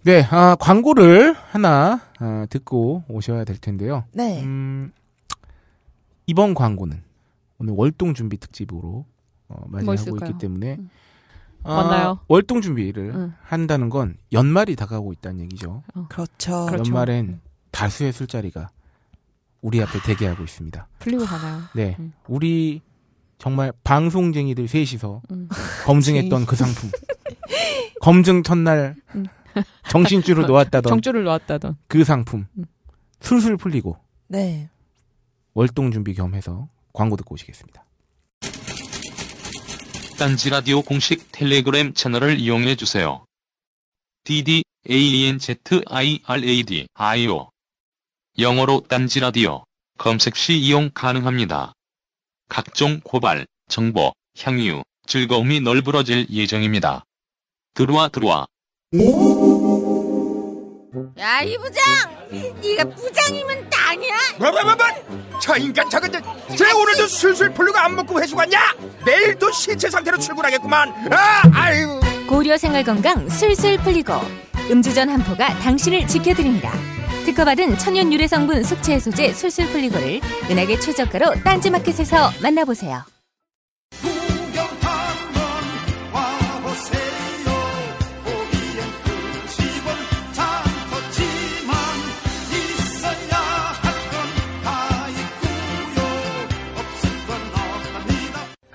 네, 아 광고를 하나 아, 듣고 오셔야 될 텐데요. 네. 음, 이번 광고는 오늘 월동 준비 특집으로 어, 맞이하고 뭐 있기 때문에 음. 아, 맞나요? 월동 준비를 응. 한다는 건 연말이 다가오고 있다는 얘기죠. 어. 그렇죠. 그렇죠. 연말엔 그 다수의 술자리가 우리 앞에 아. 대기하고 있습니다. 풀리고 가나요? 네. 응. 우리 정말 방송쟁이들 셋이서 응. 검증했던 그 상품. 검증 첫날 정신줄을 놓았다던 정줄을 놓았다던 그 상품. 술술 풀리고. 네. 월동 준비 겸해서 광고 듣고 오시겠습니다. 딴지라디오 공식 텔레그램 채널을 이용해주세요. ddanzirad.io 영어로 딴지라디오 검색 시 이용 가능합니다. 각종 고발, 정보, 향유, 즐거움이 널브러질 예정입니다. 들어와 들어와. 야, 이 부장! 네가 부장이면 땅이야? 뭐뭐뭐뭐! 뭐, 뭐, 뭐? 저 인간 저건 저, 쟤 오늘도 술술 풀리고 안 먹고 회수 갔냐? 내일도 신체 상태로 출근하겠구만! 아, 아유! 고려 생활 건강 술술 풀리고 음주전 한포가 당신을 지켜드립니다. 특허받은 천연 유래 성분 숙취 해소제 술술 풀리고를 은하계 최저가로 딴지마켓에서 만나보세요.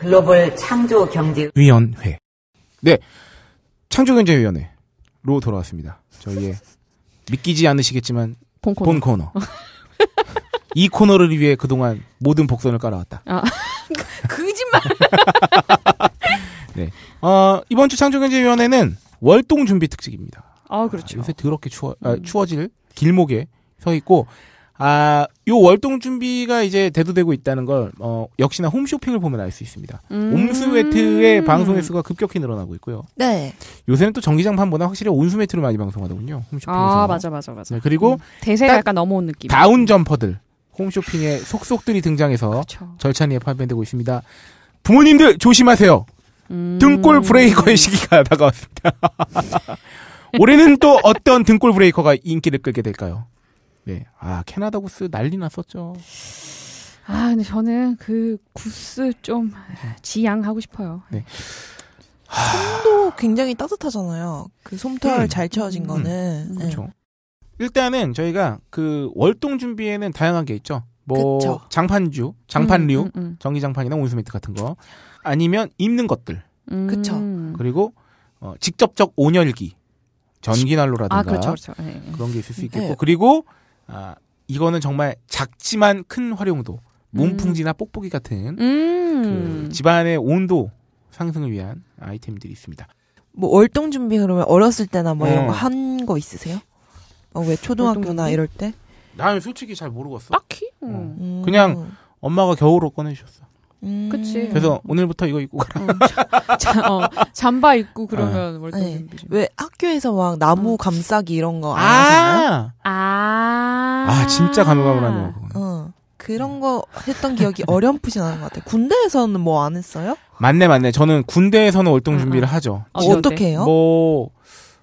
글로벌 창조 경제 위원회. 네. 창조 경제 위원회로 돌아왔습니다. 저희의 믿기지 않으시겠지만 본 코너. 본 코너. 이 코너를 위해 그동안 모든 복선을 깔아왔다. 아, 거짓말. 네. 어, 이번 주 창조경제위원회는 월동 준비 특집입니다. 아, 그렇죠. 아, 요새 더럽게 추워, 아, 음. 추워질 길목에 서 있고 아, 요 월동 준비가 이제 대두되고 있다는 걸, 어, 역시나 홈쇼핑을 보면 알 수 있습니다. 음~ 옴수매트의 방송 횟수가 급격히 늘어나고 있고요. 네. 요새는 또 전기장판보다 확실히 온수매트를 많이 방송하더군요. 홈쇼핑에서. 아, 맞아, 맞아, 맞아. 네, 그리고. 음, 대세가 약간 넘어온 느낌. 다운 점퍼들. 홈쇼핑에 속속들이 등장해서 절찬리에 판매되고 있습니다. 부모님들 조심하세요. 음~ 등골 브레이커의 시기가 다가왔습니다. 올해는 또 어떤 등골 브레이커가 인기를 끌게 될까요? 네. 아, 캐나다 구스 난리 났었죠. 아, 근데 저는 그 구스 좀 네. 지양하고 싶어요. 네. 아. 솜도 굉장히 따뜻하잖아요. 그 솜털 음. 잘 채워진 음. 거는. 음. 네. 그렇죠. 일단은 저희가 그 월동 준비에는 다양한 게 있죠. 뭐 그쵸. 장판주, 장판류, 음, 음, 음. 전기장판이나 온수매트 같은 거. 아니면 입는 것들. 그렇죠. 그리고 어, 직접적 온열기. 전기난로라든가 아, 그렇죠, 그렇죠. 네. 그런게 있을 수 있겠고 네. 그리고 아, 이거는 정말 작지만 큰 활용도 몸풍지나 음. 뽁뽁이 같은 음. 그 집안의 온도 상승을 위한 아이템들이 있습니다. 뭐 월동 준비 그러면 어렸을 때나 뭐 어. 이런 거 한거 네. 있으세요? 어, 왜 초등학교나 이럴 때? 나는 솔직히 잘 모르겠어. 딱히? 어. 음. 그냥 엄마가 겨울옷 꺼내주셨어. 음. 그치. 그래서 오늘부터 이거 입고 가라. 어, 자, 어, 잠바 입고 그러면 아. 월급 네. 왜 학교에서 막 나무 어. 감싸기 이런 거 안하나요 아, 아, 아 진짜 가물가물하네요. 아. 어. 그런 거 했던 기억이 어렴풋이 나는 것 같아요. 군대에서는 뭐 안 했어요? 맞네, 맞네. 저는 군대에서는 월동 준비를 하죠. 어떻게 해요? 뭐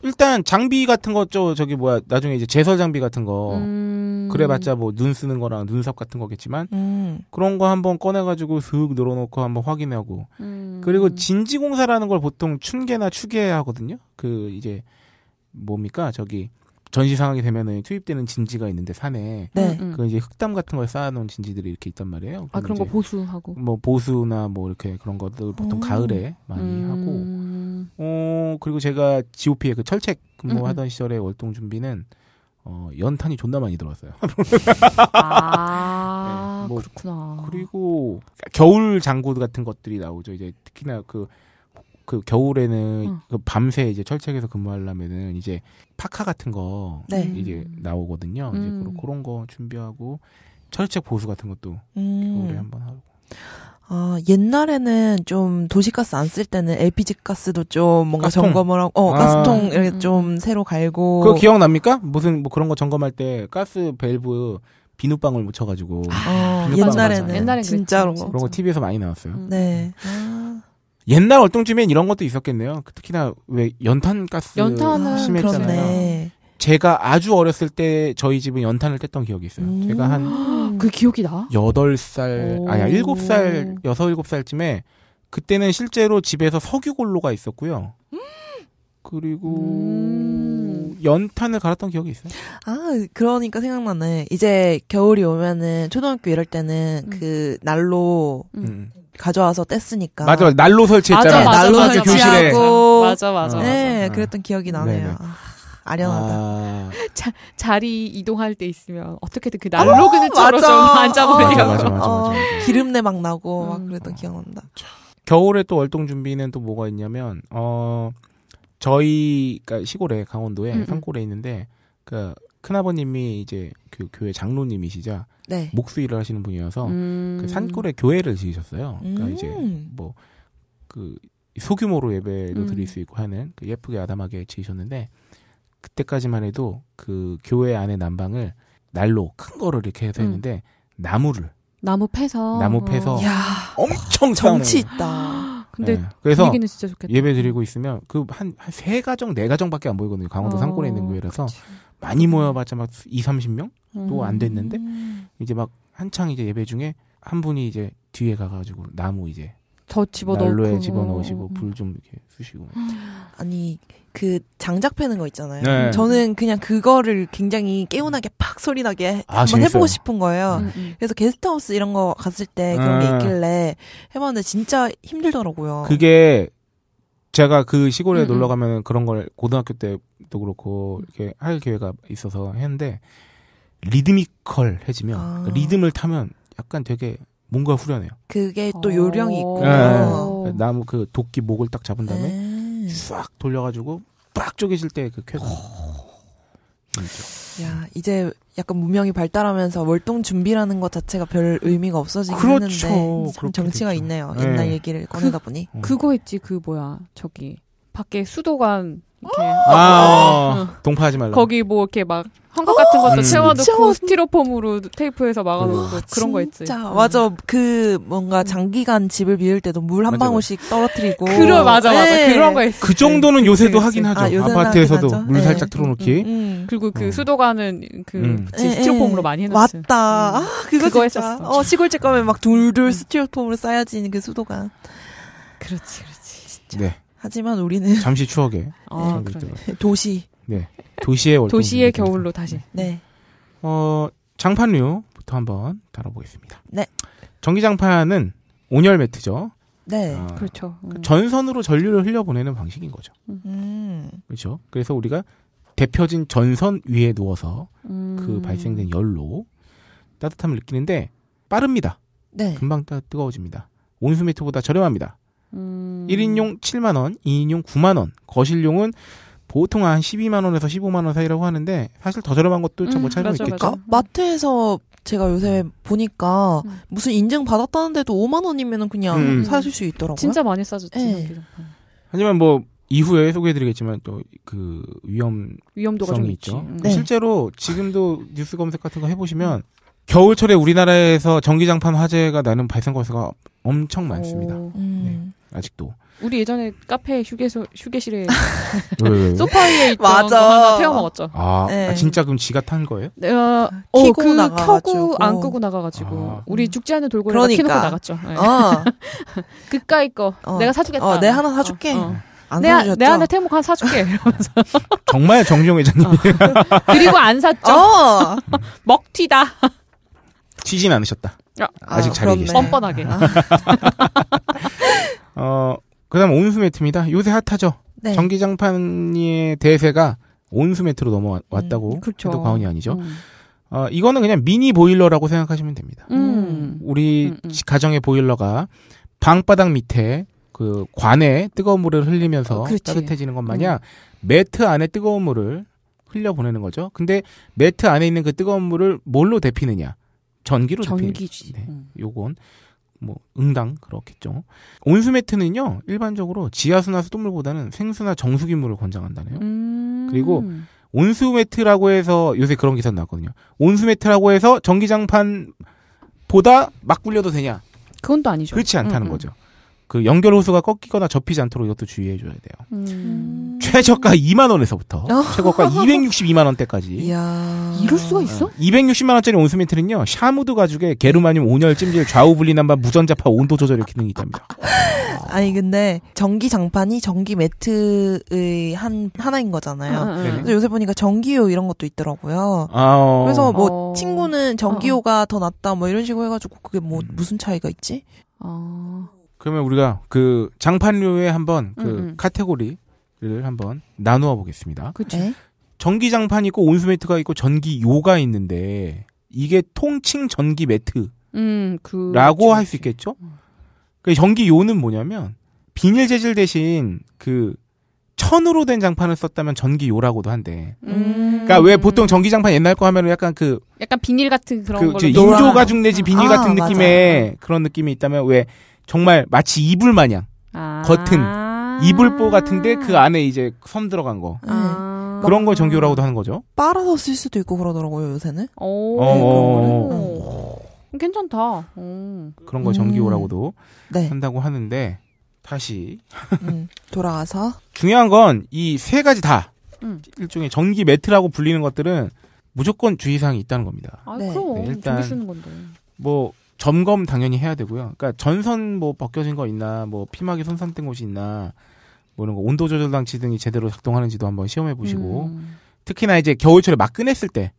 일단 장비 같은 거저 저기 뭐야 나중에 이제 제설 장비 같은 거 음... 그래봤자 뭐 눈 쓰는 거랑 눈썹 같은 거겠지만 음... 그런 거 한번 꺼내가지고 슥 늘어놓고 한번 확인하고 음... 그리고 진지 공사라는 걸 보통 춘계나 추계 하거든요. 그 이제 뭡니까 저기 전시 상황이 되면은 투입되는 진지가 있는데 산에 네. 음, 음. 그 이제 흙담 같은 걸 쌓아놓은 진지들이 이렇게 있단 말이에요. 아 그런 거 보수하고 뭐 보수나 뭐 이렇게 그런 것들 보통 오. 어. 가을에 많이 음. 하고 어 그리고 제가 GOP의 그 철책 근무하던 음. 음. 시절에 월동 준비는 어 연탄이 존나 많이 들어왔어요. 아 네, 뭐 그렇구나. 그리고 겨울 장구 같은 것들이 나오죠. 이제 특히나 그그 겨울에는 응. 그 밤새 이제 철책에서 근무하려면은 이제 파카 같은 거 네. 이제 음. 나오거든요. 음. 이제 그런 그런 거 준비하고 철책 보수 같은 것도 음. 겨울에 한번 하고. 아, 옛날에는 좀 도시가스 안 쓸 때는 LPG 가스도 좀 뭔가 가스통. 점검을 하고, 어, 아. 가스통 이렇게 음. 좀 새로 갈고. 그거 기억납니까? 무슨 뭐 그런 거 점검할 때 가스 밸브 비눗방울 묻혀가지고. 아, 비눗방울 옛날에는. 옛날에 진짜로. 그런 거 TV에서 많이 나왔어요. 네. 음. 옛날 월등주민 이런 것도 있었겠네요. 특히나 왜 연탄 가스 연탄은 심했잖아요. 그렇네. 제가 아주 어렸을 때 저희 집은 연탄을 뗐던 기억이 있어요. 음 제가 한 그 기억이 나? 8살 아니야 일곱 살 여섯 일곱 살쯤에 그때는 실제로 집에서 석유골로가 있었고요. 그리고 음 연탄을 갈았던 기억이 있어요. 아, 그러니까 생각나네. 이제 겨울이 오면은 초등학교 이럴 때는 음. 그난로 음. 음. 가져와서 뗐으니까. 맞아, 맞아. 날로 설치했잖아. 맞아, 맞아, 날로 맞아, 교실에. 맞아, 맞아. 네, 아. 그랬던 기억이 네, 나네요. 네. 아, 련하다 아... 자, 자리 이동할 때 있으면 어떻게든 그 날로 아, 그늘처럼 좀 앉아보려고. 어, 기름내 막 나고 음. 막 그랬던 기억난다. 겨울에 또 월동 준비는 또 뭐가 있냐면 어 저희 가 그러니까 시골에 강원도에 음, 음. 산골에 있는데 그 큰아버님이 이제 그 교회 장로님이시자 네. 목수 일을 하시는 분이어서 그 음... 그 산골에 교회를 지으셨어요. 그러니까 음... 이제 뭐 뭐그 소규모로 예배도 음. 드릴 수 있고 하는 그 예쁘게 아담하게 지으셨는데 그때까지만 해도 그 교회 안에 난방을 날로 큰 거를 이렇게 해서 음. 했는데 나무를 나무 패서 나무 패서 야, 엄청 정치 있다. 근데 네. 그래서 예배 드리고 있으면 그 한 세 가정 네 가정밖에 안 보이거든요. 강원도 어, 산골에 있는 교회라서 많이 모여봤자 막 2, 30명? 또 안 됐는데 음. 이제 막 한창 이제 예배 중에 한 분이 이제 뒤에 가가지고 나무 이제 더 집어넣고 로에 집어넣으시고 불 좀 이렇게 쑤시고 아니 그 장작 패는 거 있잖아요. 네. 저는 그냥 그거를 굉장히 개운하게팍 소리 나게 아, 한번 재밌어요. 해보고 싶은 거예요. 음, 음. 그래서 게스트하우스 이런 거 갔을 때 그런 게 아. 있길래 해봤는데 진짜 힘들더라고요. 그게 제가 그 시골에 음. 음. 놀러 가면 그런 걸 고등학교 때도 그렇고 이렇게 할 기회가 있어서 했는데 리드미컬해지면 아. 그러니까 리듬을 타면 약간 되게 뭔가 후련해요. 그게 또 어. 요령이 있고 네. 네. 그러니까 나무 그 도끼 목을 딱 잡은 다음에 네. 돌려가지고 빡 쪼개질 때 그 쾌감. 어. 야, 이제 약간 문명이 발달하면서 월동 준비라는 것 자체가 별 의미가 없어지긴 그렇죠. 했는데 참 정치가 되죠. 있네요. 네. 옛날 얘기를 꺼내다 그 보니. 음. 그거 있지 그 뭐야 저기 밖에 수도관 이렇게 아, 어. 어. 동파하지 말라. 거기 뭐 이렇게 막 헝겊 같은 것도 음. 채워놓고 스티로폼으로 테이프해서 막아놓고 음. 그런 거 있지. 응. 음. 맞아. 그 뭔가 장기간 집을 비울 때도 물 한 방울씩 떨어뜨리고. 그러 맞아 맞아. 네. 그런 거 있어. 그 정도는 요새도 그 하긴 하죠. 아, 파트에서도 물 네. 살짝 틀어놓기. 음, 음. 음. 그리고 그 어. 수도관은 그 스티로폼으로 많이 해놨어. 맞다. 아 그거, 그거 했었어. 어 시골집 가면 막 돌돌 스티로폼으로 쌓여진 그 수도관. 그렇지 그렇지. 진짜. 네. 하지만 우리는 잠시 추억에 아, 도시 네 도시의 도시의 겨울로 다시 네 어, 장판류부터 한번 다뤄보겠습니다. 네 전기장판은 온열 매트죠. 네, 아, 그렇죠. 그 음. 전선으로 전류를 흘려보내는 방식인 거죠. 음. 그렇죠. 그래서 우리가 대표진 전선 위에 누워서 음. 그 발생된 열로 따뜻함을 느끼는데 빠릅니다. 네. 금방 따, 뜨거워집니다. 온수매트보다 저렴합니다. 음... 1인용 7만 원, 2인용 9만 원, 거실용은 보통 한 12만 원에서 15만 원 사이라고 하는데 사실 더 저렴한 것도 전부 음, 찾을 수 있겠죠. 마트에서 제가 요새 음. 보니까 음. 무슨 인증 받았다는데도 5만 원이면 그냥 음. 사실 수 있더라고요. 진짜 많이 싸줬지. 네. 예. 하지만 뭐 이후에 소개해드리겠지만 또 그 위험 위험도가 좀 있죠. 음. 그 네. 실제로 지금도 뉴스 검색 같은 거 해보시면 겨울철에 우리나라에서 전기장판 화재가 나는 발생 건수가 엄청 많습니다. 음. 네. 아직도. 우리 예전에 카페 휴게소 휴게실에 소파 위에 있던 맞아. 거 하나 태워 먹었죠. 아, 아, 네. 아, 진짜 그럼 지가 탄 거예요? 네, 어, 아, 키고 그 나가가지고. 켜고 안 어. 끄고 나가가지고 아, 우리 죽지 않는 돌고래 그러니까. 키놓고 나갔죠. 네. 어. 그까이 거 어. 내가 사주겠다. 어, 내 하나 사줄게. 내, 사주내 안에 태몽 하 사줄게 이러면서 정말 정용 회장님 어. 그리고 안 샀죠 어. 먹튀다 튀진 않으셨다 아, 직 자리 계시 뻔뻔하게. 아. 어, 그다음 온수 매트입니다. 요새 핫하죠. 네. 전기장판의 대세가 온수 매트로 넘어왔다고 음, 그렇죠. 해도 과언이 아니죠. 음. 어, 이거는 그냥 미니 보일러라고 생각하시면 됩니다. 음. 음. 우리 음, 음. 가정의 보일러가 방바닥 밑에 그 관에 뜨거운 물을 흘리면서 어, 따뜻해지는 것 마냥 매트 안에 뜨거운 물을 흘려 보내는 거죠. 근데 매트 안에 있는 그 뜨거운 물을 뭘로 데피느냐? 전기로 전기지. 네, 음. 요건 뭐 응당 그렇겠죠. 온수 매트는요 일반적으로 지하수나 수돗물보다는 생수나 정수기물을 권장한다네요. 음... 그리고 온수 매트라고 해서 요새 그런 기사 나왔거든요. 온수 매트라고 해서 전기장판보다 막 굴려도 되냐? 그건 또 아니죠. 그렇지 않다는 음, 음. 거죠. 그 연결 호수가 꺾이거나 접히지 않도록 이것도 주의해 줘야 돼요. 음... 음. 최저가 2만 원에서부터 어. 최고가 262만 원대까지. 이야... 이럴 수가 어. 있어? 260만 원짜리 온수매트는요. 샤무드 가죽에 게르마늄 온열 찜질 좌우 분리난방 무전자파 온도 조절 기능이 있답니다. 아니 근데 전기 장판이 전기 매트의 한 하나인 거잖아요. 음, 음, 그래서 요새 보니까 전기요 이런 것도 있더라고요. 아, 어... 그래서 뭐 어... 친구는 어, 전기요가 어... 더 낫다 뭐 이런 식으로 해가지고 그게 뭐 무슨 차이가 있지? 어... 그러면 우리가 그 장판류에 한번 그 음음. 음. 카테고리를 한번 나누어 보겠습니다. 그렇 네. 전기 장판 있고 온수매트가 있고 전기 요가 있는데 이게 통칭 전기 매트. 음, 그 라고 그렇죠. 할수 있겠죠? 그 전기 요는 뭐냐면 비닐 재질 대신 그 천으로 된 장판을 썼다면 전기 요라고도 한대. 음. 그러니까 왜 보통 전기 장판 옛날 거 하면 약간 그 약간 비닐 같은 그런 그, 인조 가죽 내지 비닐 아, 같은 느낌의 맞아. 그런 느낌이 있다면 왜 정말 마치 이불 마냥 아~ 겉은 이불보 같은데 그 안에 이제 섬 들어간 거. 아~ 그런 걸 정교라고도 하는 거죠. 빨아서 쓸 수도 있고 그러더라고요 요새는. 오. 네, 어, 오~ 어, 어, 음. 괜찮다. 오. 그런 걸 음. 정교라고도 음~ 네. 한다고 하는데 다시 음, 돌아와서 중요한 건 이 세 가지 다 음. 일종의 전기 매트라고 불리는 것들은 무조건 주의사항이 있다는 겁니다. 아, 네. 그럼 네, 일단 쓰는 건데. 뭐 점검 당연히 해야 되고요. 그러니까 전선 뭐 벗겨진 거 있나, 뭐 피막이 손상된 곳이 있나, 뭐 이런 거 온도 조절 장치 등이 제대로 작동하는지도 한번 시험해 보시고 음. 특히나 이제 겨울철에 막 꺼냈을 때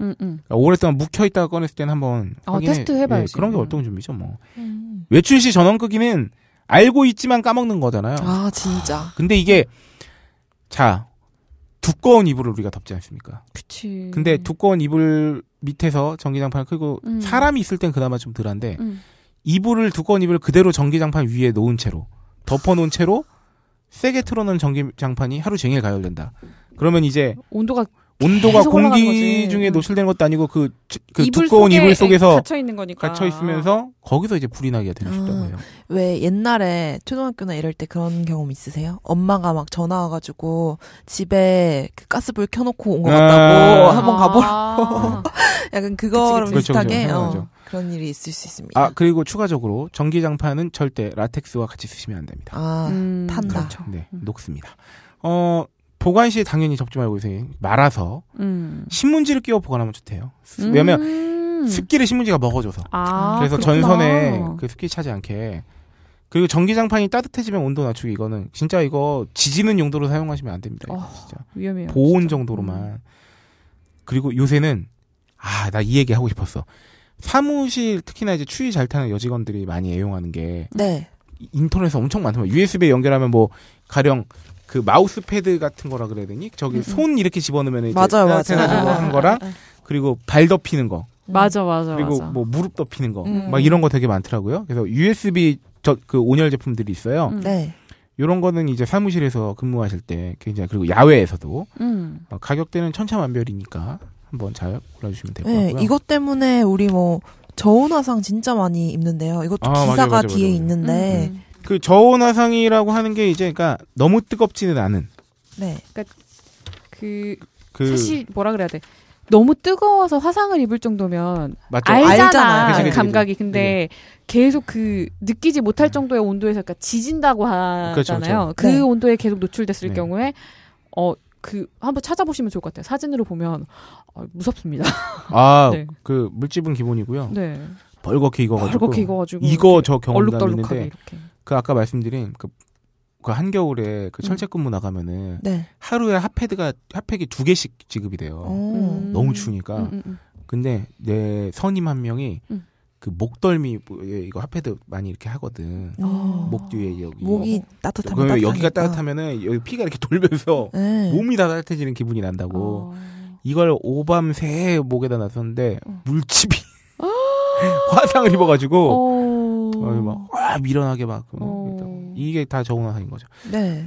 음, 음. 그러니까 오랫동안 묵혀 있다가 꺼냈을 때는 한번 아, 확인해, 테스트 해봐야지 예, 그런 게 월동 준비죠 뭐 음. 외출 시 전원 끄기는 알고 있지만 까먹는 거잖아요. 아 진짜. 근데 이게 자 두꺼운 이불을 우리가 덮지 않습니까? 그치. 근데 두꺼운 이불 밑에서 전기장판을 끄고 음. 사람이 있을 땐 그나마 좀 덜한데 음. 이불을 두꺼운 이불을 그대로 전기장판 위에 놓은 채로 덮어놓은 채로 세게 틀어놓은 전기장판이 하루 종일 가열된다. 그러면 이제 온도가 온도가 공기 중에 음. 노출된 것도 아니고 그, 그 이불 두꺼운 속에 이불 속에서 갇혀 있는 거니까 갇혀 있으면서 거기서 이제 불이 나게되는 쉽다고 아, 음. 해요. 왜 옛날에 초등학교나 이럴 때 그런 경험 있으세요? 엄마가 막 전화 와가지고 집에 그 가스불 켜놓고 온것 아. 같다고 아~ 한번 가보라고 아~ 약간 그거랑 그치, 그치. 그렇죠, 비슷하게 그렇죠, 그렇죠. 어, 그런 일이 있을 수 있습니다. 아 그리고 추가적으로 전기장판은 절대 라텍스와 같이 쓰시면 안 됩니다. 아 음, 탄다. 그렇죠. 네, 음. 녹습니다. 어 보관 시에 당연히 접지 말고 이제 말아서 음. 신문지를 끼워 보관하면 좋대요. 음. 왜냐면 습기를 신문지가 먹어줘서. 아, 그래서 그렇구나. 전선에 그 습기 차지 않게. 그리고 전기장판이 따뜻해지면 온도 낮추기 이거는 진짜 이거 지지는 용도로 사용하시면 안 됩니다. 어, 진짜 위험해요. 보온 진짜. 정도로만. 음. 그리고 요새는 아 나 이 얘기 하고 싶었어. 사무실 특히나 이제 추위 잘 타는 여직원들이 많이 애용하는 게 네. 인터넷에 서 엄청 많더만 USB 연결하면 뭐 가령 그 마우스 패드 같은 거라 그래야 되니? 저기 음. 음. 손 이렇게 집어넣으면 이제 맞아요, 맞아요. 해가지고 아, 한 거랑 네. 그리고 발 덮이는 거. 음. 맞아, 맞아. 그리고 맞아. 뭐 무릎 덮이는 거. 음. 막 이런 거 되게 많더라고요. 그래서 USB 저그 온열 제품들이 있어요. 음. 네. 요런 거는 이제 사무실에서 근무하실 때 굉장히 그리고 야외에서도 음. 가격대는 천차만별이니까 한번 잘 골라주시면 될것 네, 같고요. 이것 때문에 우리 뭐 저온 화상 진짜 많이 입는데요. 이것도 아, 기사가 맞아, 맞아, 맞아, 뒤에 있는데 음. 음. 그 저온화상이라고 하는 게 이제 그러니까 너무 뜨겁지는 않은. 네. 그니까 그, 그 사실 뭐라 그래야 돼. 너무 뜨거워서 화상을 입을 정도면 맞죠? 알잖아, 알잖아. 그치, 그치, 감각이 그치. 근데 계속 그 느끼지 못할 음. 정도의 온도에서 그니까 지진다고 하잖아요 그렇그렇그 네. 온도에 계속 노출됐을 네. 경우에 어 그 한번 찾아보시면 좋을 것 같아요 사진으로 보면 어, 무섭습니다 아그 네. 물집은 기본이고요 네. 벌겋게 익어가지고 벌겋게 익어가지고 이거 저 경험담 있는데 이렇게. 그 아까 말씀드린 그, 그 한겨울에 그 음. 철제근무 나가면은 네. 하루에 핫패드가 핫팩이 두 개씩 지급이 돼요. 오. 음. 너무 추우니까. 음, 근데 내 선임 한 명이 그 목덜미 이거 핫패드 많이 이렇게 하거든. 오. 어. 목 뒤에 여기 목이 따뜻하면 그 여기가 따뜻하면은 여기 피가 이렇게 돌면서 네. 몸이 다 따뜻해지는 기분이 난다고. 오. 어. 이걸 오밤새 목에다 놨었는데 어. 물집이 화상을 입어가지고 막, 와, 음. 밀어나게 아, 막. 어. 이게 다적응하인 거죠. 네.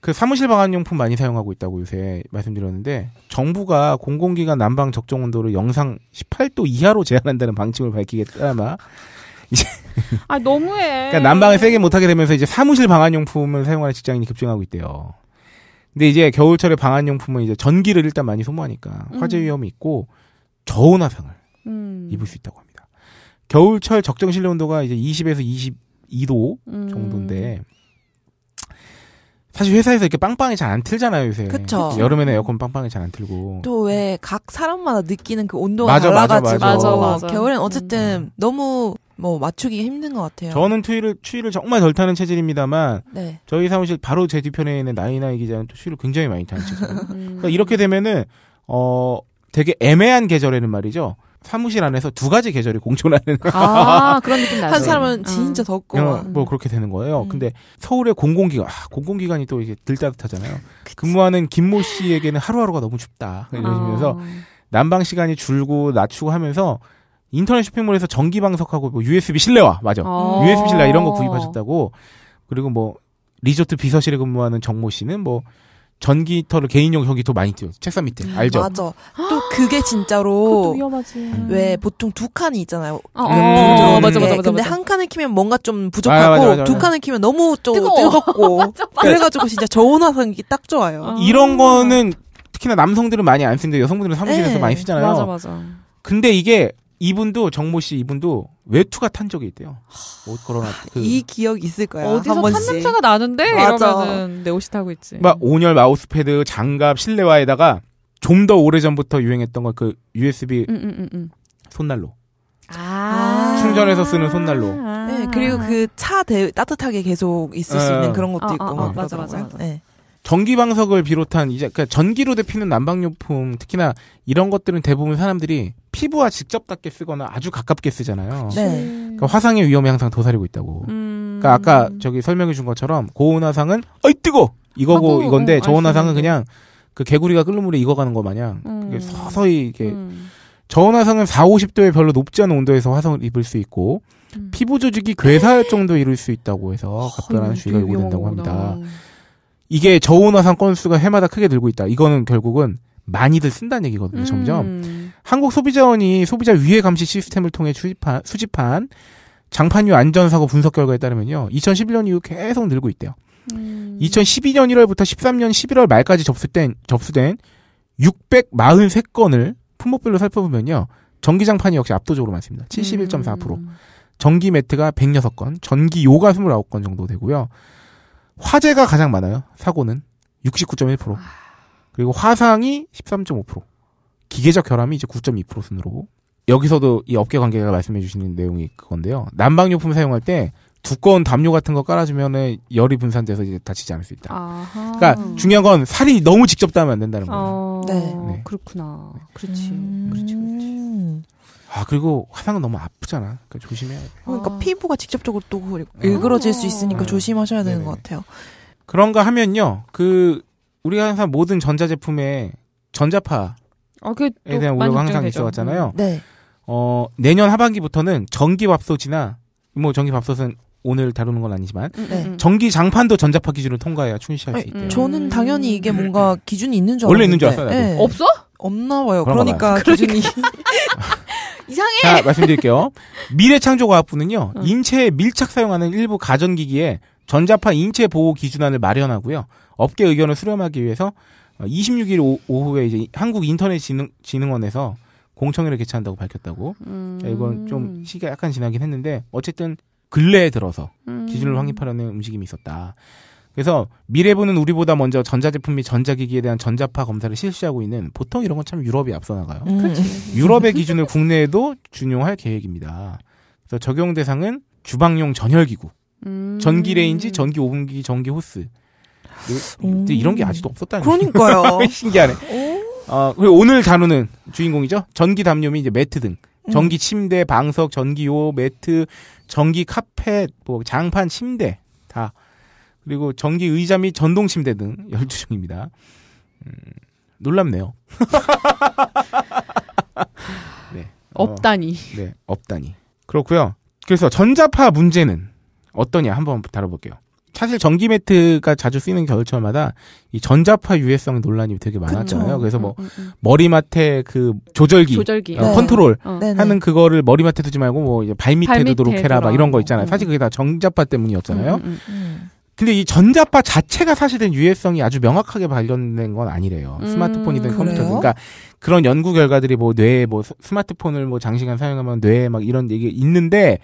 그 사무실 방한용품 많이 사용하고 있다고 요새 말씀드렸는데 정부가 공공기관 난방 적정 온도를 영상 18도 이하로 제한한다는 방침을 밝히겠다마 이제 아 너무해. 그러니까 난방을 세게 못하게 되면서 이제 사무실 방한용품을 사용하는 직장인이 급증하고 있대요. 근데 이제 겨울철에 방한용품은 이제 전기를 일단 많이 소모하니까 음. 화재 위험이 있고 저온 화상을 음. 입을 수 있다고 합니다. 겨울철 적정 실내 온도가 이제 20에서 22도 음. 정도인데 사실 회사에서 이렇게 빵빵이 잘 안 틀잖아요 요새. 그쵸. 여름에는 에어컨 빵빵이 잘 안 틀고. 또 왜 각 사람마다 느끼는 그 온도가 맞아, 달라가지고 맞아, 맞아. 겨울엔 어쨌든 음. 너무 뭐 맞추기 힘든 것 같아요. 저는 추위를 추위를 정말 덜 타는 체질입니다만 네. 저희 사무실 바로 제 뒤편에 있는 나이나이 기자는 또 추위를 굉장히 많이 타는 체질. 음. 그러니까 이렇게 되면은 어 되게 애매한 계절에는 말이죠. 사무실 안에서 두 가지 계절이 공존하는 아 그런 느낌 나죠. 한 사람은 음. 진짜 덥고 어, 뭐 그렇게 되는 거예요. 음. 근데 서울의 공공기관 아, 공공기관이 또 이게 들따뜻하잖아요. 그치. 근무하는 김모 씨에게는 하루하루가 너무 춥다 이러시면서 아. 어. 난방 시간이 줄고 낮추고 하면서 인터넷 쇼핑몰에서 전기 방석하고 뭐 USB 실내화 맞아 어. USB 실내 이런 거 구입하셨다고 그리고 뭐 리조트 비서실에 근무하는 정모 씨는 뭐 전기터를 개인용 전기터 많이 띄워 책상 밑에 알죠? 맞아. 또 그게 진짜로 위험하지. 왜 음. 보통 두 칸이 있잖아요. 아, 어, 어, 그 어, 어 맞아, 맞아, 맞아. 근데 한 칸을 키면 뭔가 좀 부족하고 아, 맞아, 맞아, 두 칸을 키면 너무 좀뜨거겁고 그래가지고 진짜 저온화성기 딱 좋아요. 아. 이런 거는 특히나 남성들은 많이 안 쓰는데 여성분들은 사무실에서 네. 많이 쓰잖아요. 맞아, 맞아. 근데 이게 이분도 정모 씨 이분도 외투가 탄 적이 있대요. 옷 걸어놨. 그. 이 기억 있을 거야. 어디서 탄 냄새가 나는데 맞아. 이러면내 옷이 타고 있지. 막 온열 마우스 패드, 장갑, 실내화에다가 좀 더 오래 전부터 유행했던 걸그 USB 음, 음, 음, 음, 손난로. 아~ 충전해서 쓰는 손난로. 아~ 네, 그리고 그차 따뜻하게 계속 있을 아~ 수 네. 있는 그런 것도 아, 있고. 아, 아, 맞아, 네. 맞아, 맞아. 네. 전기 방석을 비롯한 이제 그러니까 전기로 데피는 난방용품 특히나 이런 것들은 대부분 사람들이 피부와 직접 닿게 쓰거나 아주 가깝게 쓰잖아요. 네. 그러니까 화상의 위험이 항상 도사리고 있다고. 음... 그러니까 아까 저기 설명해 준 것처럼 고온 화상은 어이 뜨거 이거고 하고, 아, 이건데 어, 저온 화상은 그냥 그 개구리가 끓는 물에 익어가는 것 마냥 음... 서서히 이게 음... 저온 화상은 4, 50도에 별로 높지 않은 온도에서 화상을 입을 수 있고 음. 피부 조직이 괴사할 정도 이룰 수 있다고 해서 각별한 주의가 요구된다고 합니다. 이게 저온화상 건수가 해마다 크게 늘고 있다. 이거는 결국은 많이들 쓴다는 얘기거든요. 점점 음. 한국 소비자원이 소비자 위해 감시 시스템을 통해 수집한, 수집한 장판류 안전사고 분석 결과에 따르면요, 2011년 이후 계속 늘고 있대요. 음. 2012년 1월부터 13년 11월 말까지 접수된 접수된 643건을 품목별로 살펴보면요, 전기장판이 역시 압도적으로 많습니다. 71.4%. 음. 전기 매트가 106건, 전기 요가 29건 정도 되고요. 화재가 가장 많아요. 사고는 69.1%. 아. 그리고 화상이 13.5%. 기계적 결함이 이제 9.2% 순으로. 여기서도 이 업계 관계가 자 말씀해 주시는 내용이 그건데요. 난방용품 사용할 때 두꺼운 담요 같은 거 깔아주면은 열이 분산돼서 이제 다치지 않을 수 있다. 아하. 그러니까 중요한 건 살이 너무 직접 닿으면 안 된다는 거예요. 아, 네. 네. 그렇구나. 네. 그렇지. 음. 그렇지. 그렇지. 아 그리고 화상은 너무 아프잖아. 그러니까 조심해야 돼. 그러니까 아. 피부가 직접적으로 또 아. 일그러질 수 있으니까 아. 조심하셔야 되는 네네것 네. 같아요. 그런가 하면요, 그 우리가 항상 모든 전자 제품에 전자파에 아, 대한 우려가 항상 있어왔잖아요. 음. 네. 어 내년 하반기부터는 전기밥솥이나 뭐 전기밥솥은 오늘 다루는 건 아니지만 음, 네. 음. 전기 장판도 전자파 기준을 통과해야 충실할수 네. 있대요. 저는 당연히 이게 음. 뭔가 기준이 있는 줄 알았는데 원래 있는 줄 알았어요. 네. 없어? 없나 봐요. 그러니까 기준이 그러니까. 이상해. 자, 말씀드릴게요. 미래창조과학부는요, 응. 어. 인체에 밀착 사용하는 일부 가전기기에 전자파 인체 보호 기준안을 마련하고요. 업계 의견을 수렴하기 위해서 26일 어, 오후에 이제 한국인터넷진흥원에서 공청회를 개최한다고 밝혔다고. 음. 이건 좀 음. 시기가 약간 지나긴 했는데 어쨌든 근래에 들어서 음. 기준을 확립하려는 움직임이 있었다. 그래서 미래부는 우리보다 먼저 전자제품 및 전자기기에 대한 전자파 검사를 실시하고 있는 보통 이런 건 참 유럽이 앞서 나가요. 음. 유럽의 기준을 국내에도 준용할 계획입니다. 그래서 적용 대상은 주방용 전열기구, 음. 전기 레인지, 전기 오븐기, 전기 호스. 음. 이런 게 아직도 없었다는 그러니까요. 신기하네. 오. 어, 그리고 오늘 다루는 주인공이죠. 전기 담요 및 이제 매트 등. 음. 전기 침대, 방석, 전기요, 매트, 전기 카펫, 뭐 장판, 침대 다 그리고 전기 의자 및 전동 침대 등 12종입니다. 음. 음, 놀랍네요. 네. 없다니. 어, 네, 없다니. 그렇고요. 그래서 전자파 문제는 어떠냐 한번 다뤄볼게요. 사실 전기 매트가 자주 쓰이는 겨울철마다 이 전자파 유해성 논란이 되게 많았잖아요. 그쵸. 그래서 뭐 음, 음, 음, 머리맡에 그 조절기, 조절기. 어, 네. 컨트롤 어. 하는 그거를 머리맡에 두지 말고 뭐 발밑에 두도록 해라 막 이런 거 어. 있잖아요. 사실 그게 다 전자파 때문이었잖아요. 음, 근데 이 전자파 자체가 사실은 유해성이 아주 명확하게 발견된 건 아니래요. 음, 스마트폰이든 컴퓨터. 그러니까 그런 연구 결과들이 뭐 뇌에 뭐 스마트폰을 뭐 장시간 사용하면 뇌에 막 이런 얘기 있는데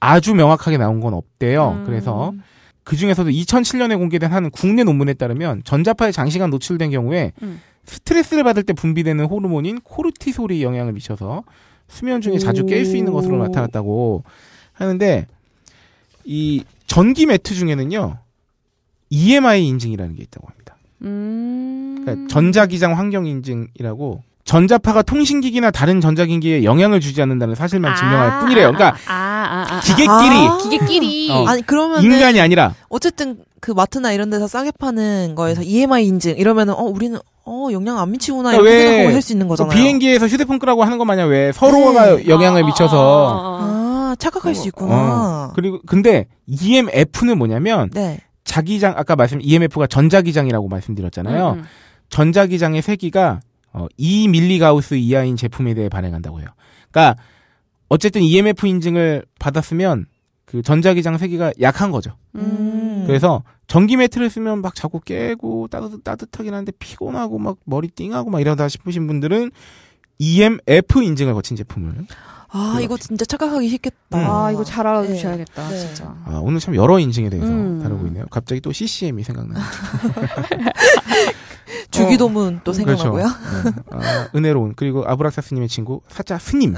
아주 명확하게 나온 건 없대요. 음. 그래서 그 중에서도 2007년에 공개된 한 국내 논문에 따르면 전자파에 장시간 노출된 경우에 음. 스트레스를 받을 때 분비되는 호르몬인 코르티솔이 영향을 미쳐서 수면 중에 자주 깰 수 있는 것으로 나타났다고 하는데 이 전기 매트 중에는요 EMI 인증이라는 게 있다고 합니다. 음... 그러니까 전자기장 환경 인증이라고 전자파가 통신기기나 다른 전자기기에 영향을 주지 않는다는 사실만 아, 증명할 뿐이래요. 그러니까 아~ 아~, 아, 아 기계끼리 기계끼리 어. 아니 그러면 인간이 아니라 어쨌든 그 마트나 이런 데서 싸게 파는 거에서 EMI 인증 이러면은 어 우리는 어 영향 안 미치구나 이렇게 그러니까 생각하고 할수 있는 그 거잖아요. 비행기에서 휴대폰 끄라고 하는 것 마냥 왜 네. 서로가 네. 영향을 미쳐서 착각할 어, 수 있구나. 어. 그리고 근데 EMF는 뭐냐면 네. 자기장 아까 말씀 EMF가 전자기장이라고 말씀드렸잖아요. 음, 음. 전자기장의 세기가 어, 2밀리가우스 이하인 제품에 대해 반응한다고 해요. 그러니까 어쨌든 EMF 인증을 받았으면 그 전자기장 세기가 약한 거죠. 음. 그래서 전기 매트를 쓰면 막 자꾸 깨고 따뜻, 따뜻하긴 한데 피곤하고 막 머리 띵하고 막 이러다 싶으신 분들은 EMF 인증을 거친 제품을. 아, 이거 진짜 착각하기 쉽겠다. 음. 아, 이거 잘 알아주셔야겠다, 네. 진짜. 아, 오늘 참 여러 인증에 대해서 음. 다루고 있네요. 갑자기 또 CCM이 생각나요. 주기도문 어, 또 생각나고요. 그렇죠. 네. 아, 은혜로운, 그리고 아브락사스님의 친구, 사자 스님.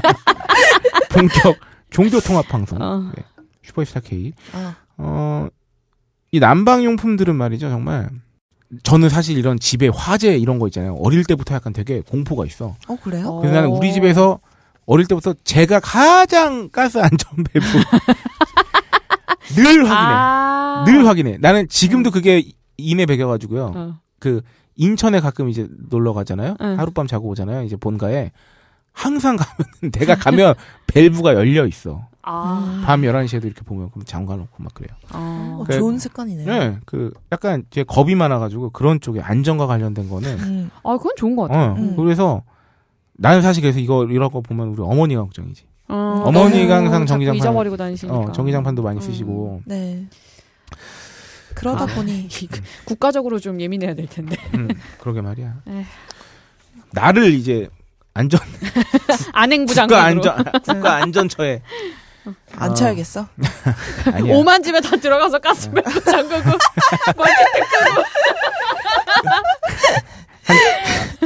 본격 종교통합방송. 어. 네. 슈퍼스타 K. 어. 어, 이 난방용품들은 말이죠, 정말. 저는 사실 이런 집에 화재 이런 거 있잖아요. 어릴 때부터 약간 되게 공포가 있어. 어, 그래요? 어. 그래서 나는 우리 집에서 어릴 때부터 제가 가장 가스 안전 밸브 늘 확인해. 아~ 늘 확인해. 나는 지금도 음. 그게 인에 배겨 가지고요. 어. 그 인천에 가끔 이제 놀러 가잖아요. 응. 하룻밤 자고 오잖아요. 이제 본가에 항상 가면 내가 가면 밸브가 열려 있어. 아. 밤 11시에도 이렇게 보면 그럼 잠가놓고 막 그래요. 아. 그러 어, 그 좋은 습관이네요. 네. 그 약간 제 겁이 많아가지고 그런 쪽에 안전과 관련된 거는. 음. 아, 그건 좋은 것 같아요. 어, 음. 그래서 나는 사실 그래서 이거 이런 거 보면 우리 어머니가 걱정이지. 어, 어머니가 항상 전기장판. 음. 잊어버리고 다니시니까. 어, 전기장판도 많이 음. 쓰시고. 네. 그러다 아, 보니 국가적으로 좀 예민해야 될 텐데. 음, 그러게 말이야. 네. 나를 이제 안전 안행부 장 국가 안전 국가 안전처에 안 어. 차야겠어? 오만 집에 다 들어가서 가스벨 어. 잠그고 멀티탭 끄고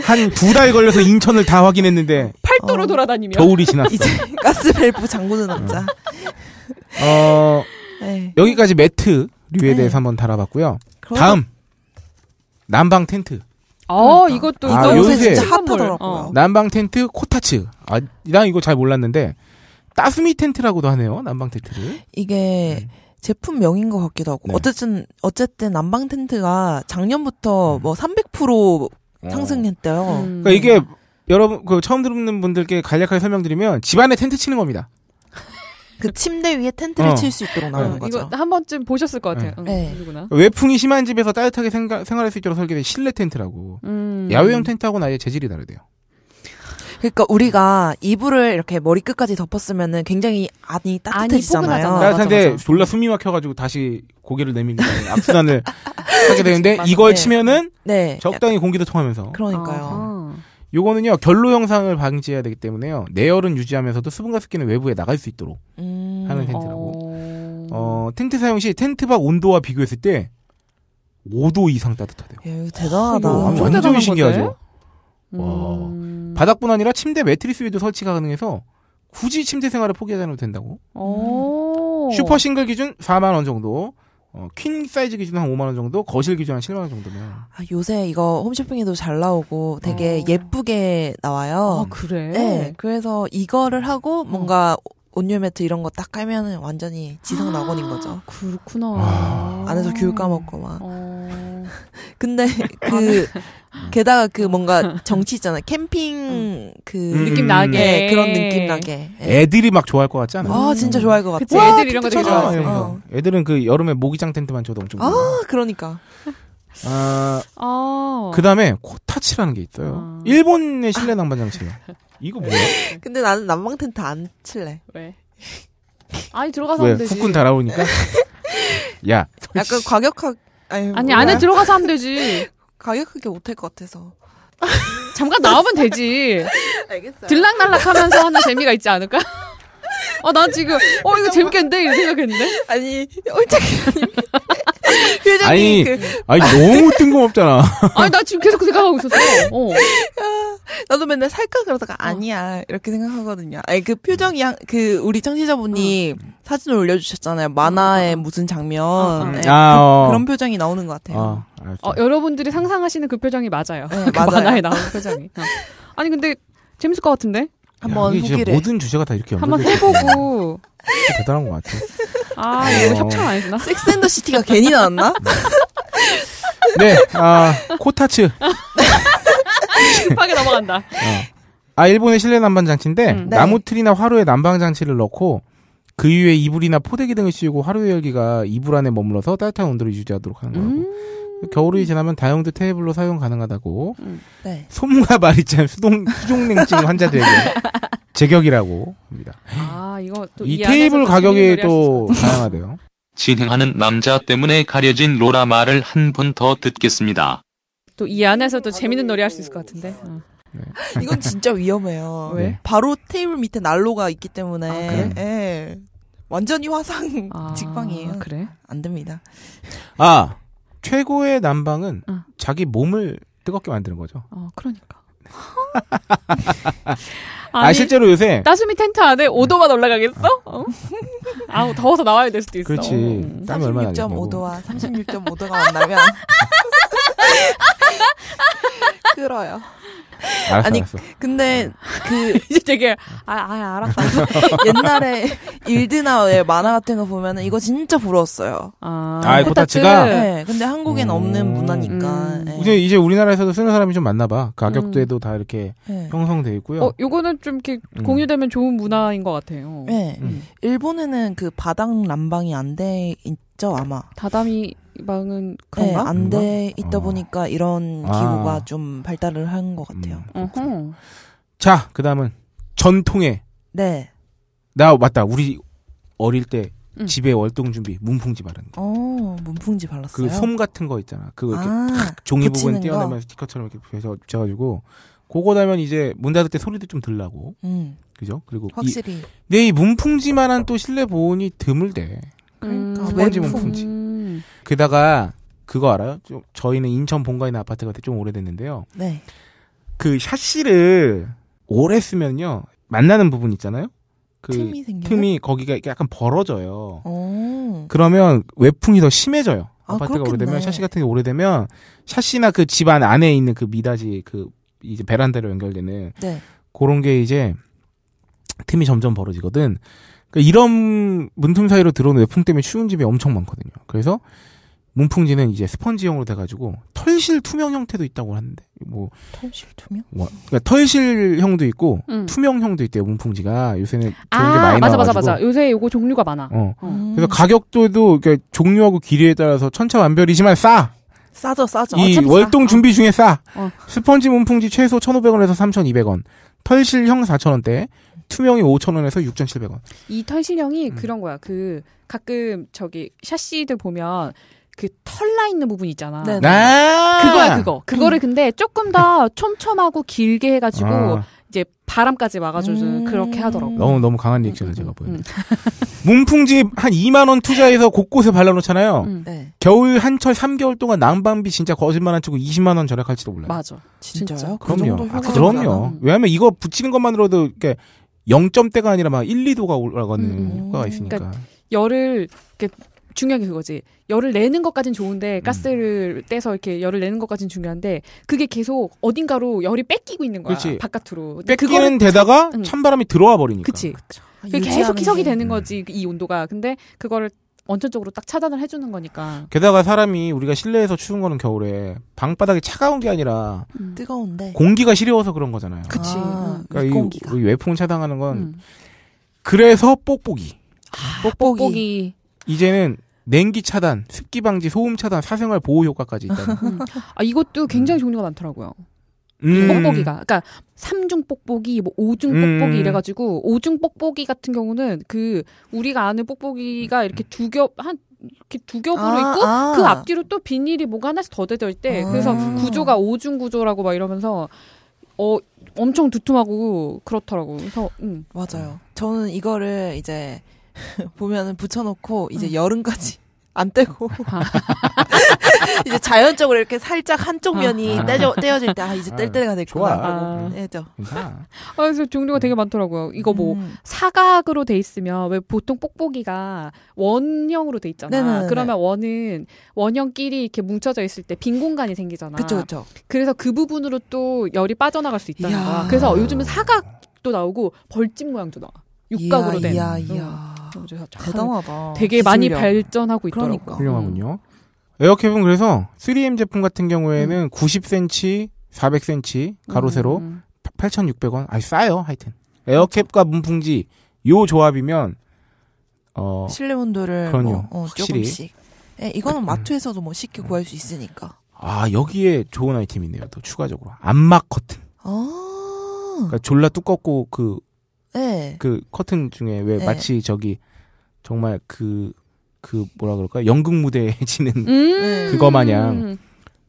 한 두 달 걸려서 인천을 다 확인했는데 팔도로 어. 돌아다니며 겨울이 지났어. 이제 가스밸브 장그는 남자. 어. 어 네. 여기까지 매트류에 네. 대해서 네. 한번 달아봤고요. 다음 난방 텐트. 어 그러니까. 이것도 아, 이거 요새 진짜 핫하더라고요. 어. 난방 텐트 코타츠. 아, 난 이거 잘 몰랐는데 따스미 텐트라고도 하네요. 난방 텐트를. 이게 음. 제품명인 것 같기도 하고 네. 어쨌든 어쨌든 난방 텐트가 작년부터 음. 뭐300% 어. 상승했대요. 어. 음. 그러니까 이게 여러분 그 처음 들은 분들께 간략하게 설명드리면 집안에 텐트 치는 겁니다. 그 침대 위에 텐트를 어. 칠수 있도록 나오는 어. 거죠. 이거 한 번쯤 보셨을 것 같아요. 네. 응, 네. 외풍이 심한 집에서 따뜻하게 생가, 생활할 수 있도록 설계된 실내 텐트라고. 음. 야외용 텐트하고는 아예 재질이 다르대요. 그러니까 우리가 이불을 이렇게 머리 끝까지 덮었으면은 굉장히 안이 따뜻해지잖아요. 안이 따뜻한데 졸라 숨이 막혀가지고 다시 고개를 내밀고 악순환을 하게 되는데 이걸 네. 치면은 네. 네. 적당히 공기도 통하면서. 그러니까요. 요거는요 결로 형상을 방지해야 되기 때문에요 내열은 유지하면서도 수분과 습기는 외부에 나갈 수 있도록 음... 하는 텐트라고. 어... 어... 텐트 사용 시 텐트 밖 온도와 비교했을 때 5도 이상 따뜻하대요. 예, 대단하다. 완전 신기하죠. 음. 와. 바닥뿐 아니라 침대 매트리스 위도 설치가 가능해서 굳이 침대 생활을 포기하지 않아도 된다고. 오. 음. 슈퍼 싱글 기준 4만 원 정도. 어, 퀸 사이즈 기준 한 5만 원 정도, 거실 기준 한 7만 원 정도면. 아, 요새 이거 홈쇼핑에도 잘 나오고 되게 어. 예쁘게 나와요. 아, 그래. 네. 그래서 이거를 하고 뭔가 어. 온유 매트 이런 거 딱 깔면은 완전히 지상 낙원인 아, 거죠. 그렇구나. 아. 안에서 귤 까먹고 막. 어. 근데 그 아, 네. 게다가 그 뭔가 정치 있잖아요. 캠핑 그 음. 느낌 나게 네, 그런 느낌 나게. 네. 애들이 막 좋아할 것 같지 않아요? 아 진짜 음. 좋아할 것 같아. 그 애들 아, 이런 거 되게 좋아해. 어. 애들은 그 여름에 모기장 텐트만 줘도 엄청. 아 그러니까. 아, 어... 그 다음에 코타치라는 게 있어요. 어... 일본의 실내 낭만 장치예요. 이거 뭐야? 근데 나는 난방 텐트 안 칠래. 왜? 아니 들어가서 왜? 하면 되지. 후끈 달아오니까. 야. 약간 과격하. 아니, 아니 안에 들어가서 하면 되지. 과격하게 못 할 것 같아서. 잠깐 나오면 되지. 알겠어 들락날락하면서 하는 재미가 있지 않을까? 아, 난 지금, 어, 이거 재밌겠는데? 이런 생각했는데? 아니, 홀짝이 어, 아니, 그... 아니 너무 뜬금없잖아. 아니 나 지금 계속 그 생각하고 있었어. 어. 나도 맨날 살까 그러다가 어. 아니야 이렇게 생각하거든요. 아니 그 표정이 한, 그 우리 청취자분이 어. 사진을 올려주셨잖아요. 만화의 어. 무슨 장면 어, 어, 네. 아, 그, 런 표정이 나오는 것 같아요. 아, 여러분들이 상상하시는 그 표정이 맞아요. 네, 그 맞아요. 만화에 나오는 표정이. 아니 근데 재밌을 것 같은데? 한번 후기 모든 주제가 다 이렇게 한 번 해보고 대단한 것 같아. 아 이거 어. 협찬 안 했나? 섹스앤더 시티가 괜히 나왔나? 네, 아 코타츠. 급하게 넘어간다. 어. 아 일본의 실내 난방 장치인데 음. 네. 나무 틀이나 화로에 난방 장치를 넣고 그 위에 이불이나 포대기 등을 씌우고 화로 열기가 이불 안에 머물러서 따뜻한 온도를 유지하도록 하는 거고 음~ 겨울이 지나면 다용도 테이블로 사용 가능하다고 음, 네. 솜과 말 있잖아요 수동 수종냉증 환자들에게 제격이라고 합니다. 아 이거 이 테이블 가격이 또 다양하대요. 진행하는 남자 때문에 가려진 로라 말을 한 번 더 듣겠습니다. 또 이 안에서도 재밌는 놀이 할수 있을 것 같은데. 어. 네. 이건 진짜 위험해요. 왜? 바로 테이블 밑에 난로가 있기 때문에 아, 그래? 예. 완전히 화상 아, 직방이에요. 그래? 안 됩니다. 아 최고의 난방은 어. 자기 몸을 뜨겁게 만드는 거죠. 어, 그러니까. 아, 아니, 아 실제로 요새 따수미 텐트 안에 5도만 올라가겠어? 아. 어? 아우 더워서 나와야 될 수도 있어. 그렇지. 땀 36.5도와 36.5도가 만나면 끌어요. 알았어, 아니 알았어. 근데 그 이제 되게 아, 아 알았어. 옛날에 일드나의 만화 같은 거 보면은 이거 진짜 부러웠어요. 아, 아 네, 코타츠가 네, 근데 한국엔 음... 없는 문화니까. 음... 네. 이제 이제 우리나라에서도 쓰는 사람이 좀 많나 봐. 가격대도 음... 다 이렇게 네. 형성돼 있고요. 어, 요거는 좀 이렇게 음. 공유되면 좋은 문화인 것 같아요. 네. 음. 일본에는 그 바닥 난방이 안 돼 있죠 아마. 다다미 방은 네, 그런가? 네, 안돼 어. 있다 보니까 이런 기후가 아. 좀 발달을 한 것 같아요. 음, 그렇죠. 자, 그다음은 전통의 네. 나 맞다. 우리 어릴 때 응. 집에 월동 준비 문풍지 바르 거. 어, 문풍지 발랐어요. 그 솜 같은 거 있잖아. 그거 이렇게 아, 종이 부분 떼어내면 스티커처럼 이렇게 해서 붙여 가지고 그거 달면 이제 문 닫을 때 소리도 좀 들라고. 음. 그죠? 그리고 확실히. 이, 네, 이 문풍지만한 또 실내 보온이 드물대. 그러니까. 음. 스펀지 문풍지. 게다가 그거 알아요? 좀 저희는 인천 본가에 있는 아파트가 좀 오래됐는데요. 네. 그 샷시를 오래 쓰면요 만나는 부분 있잖아요. 그 틈이 생겨요. 틈이 거기가 약간 벌어져요. 오. 그러면 외풍이 더 심해져요. 아, 파트가 그렇겠네. 오래되면 샷시 같은 게 오래되면 샷시나 그집안 안에 있는 그 미닫이 그 이제 베란다로 연결되는 네. 그런 게 이제 틈이 점점 벌어지거든. 그러니까 이런 문틈 사이로 들어오는 외풍 때문에 추운 집이 엄청 많거든요. 그래서 문풍지는 이제 스펀지형으로 돼가지고 털실 투명 형태도 있다고 하는데 뭐 털실 투명? 뭐, 그러니까 털실형도 있고 음. 투명형도 있대요 문풍지가 요새는 좋은 아, 게 많이 나와가지고. 맞아 맞아 요새 요거 종류가 많아. 어. 음. 그래서 가격도도 그러니까 종류하고 길이에 따라서 천차만별이지만 싸. 싸죠 싸죠. 이 어, 월동 준비 중에 싸. 어. 스펀지 문풍지 최소 1,500원에서 3,200원. 털실형 4,000원대, 투명이 5,000원에서 6,700원. 이 털실형이 음. 그런 거야. 그 가끔 저기 샤시들 보면 그털나 있는 부분 있잖아. 네, 네. 아~ 그거야 그거. 그거를 음. 근데 조금 더 촘촘하고 길게 해가지고 아. 이제 바람까지 막아주는 음~ 그렇게 하더라고. 너무 너무 강한 리액션을 음, 음, 제가 보여. 요문풍지한 2만 원 투자해서 곳곳에 발라놓잖아요. 음, 네. 겨울 한철 3개월 동안 난방비 진짜 거짓말 안 치고 20만 원 절약할지도 몰라요. 맞아, 진짜요? 그 그럼요. 아, 그 아, 그럼요. 왜냐하면 이거 붙이는 것만으로도 이렇게 0점대가 아니라 막 1, 2도가 올라가는 음, 효과가 있으니까. 그러니까 열을 이렇게 중요한 게 그거지. 열을 내는 것까진 좋은데 음. 가스를 음. 떼서 이렇게 열을 내는 것까진 중요한데 그게 계속 어딘가로 열이 뺏기고 있는 거야. 그치. 바깥으로. 뺏기는 데다가 응. 찬바람이 들어와 버리니까. 그치. 아, 게 계속 희석이 되는 음. 거지 이 온도가. 근데 그거를 원천적으로 딱 차단을 해주는 거니까. 게다가 사람이 우리가 실내에서 추운 거는 겨울에 방바닥이 차가운 게 아니라 음. 뜨거운데 공기가 시려워서 그런 거잖아요. 그치. 아, 그러니까 공기가. 이, 외풍 차단하는 건 음. 그래서 뽁뽁이. 아, 뽁뽁이. 이제는 냉기 차단, 습기 방지, 소음 차단, 사생활 보호 효과까지 있다. 아, 이것도 굉장히 종류가 많더라고요. 음. 뽁뽁이가. 그니까 3중 뽁뽁이, 뭐 5중 음. 뽁뽁이 이래 가지고 5중 뽁뽁이 같은 경우는 그 우리가 아는 뽁뽁이가 이렇게 두 겹 한 이렇게 두 겹으로 아, 있고 아. 그 앞뒤로 또 비닐이 뭐가 하나씩 더되어 있대. 아. 그래서 구조가 5중 구조라고 막 이러면서 어 엄청 두툼하고 그렇더라고. 그래서 음. 맞아요. 저는 이거를 이제 보면은 붙여놓고 이제 응. 여름까지 안 떼고 이제 자연적으로 이렇게 살짝 한쪽 아. 면이 아. 떼져, 떼어질 때 아 이제 뗄 아, 때가 됐구나 하고 떼죠. 네, 네, 아, 그래서 종류가 되게 많더라고요. 이거 뭐 음. 사각으로 돼 있으면 왜 보통 뽁뽁이가 원형으로 돼 있잖아. 네네네. 네 그러면 원은 원형끼리 이렇게 뭉쳐져 있을 때 빈 공간이 생기잖아. 그쵸, 그쵸. 그래서 그 부분으로 또 열이 빠져나갈 수 있다는 이야. 거야. 그래서 요즘은 사각도 나오고 벌집 모양도 나와. 육각으로 이야, 된. 이야, 응. 대단하다. 되게 기술력. 많이 발전하고 그러니까. 있더라고요. 그러니까. 훌륭하군요. 에어캡은 그래서 3M 제품 같은 경우에는 음. 90cm, 400cm 가로 세로 음. 8,600원. 음. 아니 싸요. 하여튼. 에어캡과 문풍지 요 조합이면 어 실내 온도를 뭐, 그럼요. 뭐, 어, 조금씩. 네, 이거는 음. 마트에서도 뭐 쉽게 구할 수 있으니까. 아 여기에 좋은 아이템이 네요또 추가적으로 안막 커튼. 아. 그러니까 졸라 두껍고 그 네. 그 커튼 중에 왜 네. 마치 저기 정말 그그 그 뭐라 그럴까 연극 무대에 지는 음~ 그거 마냥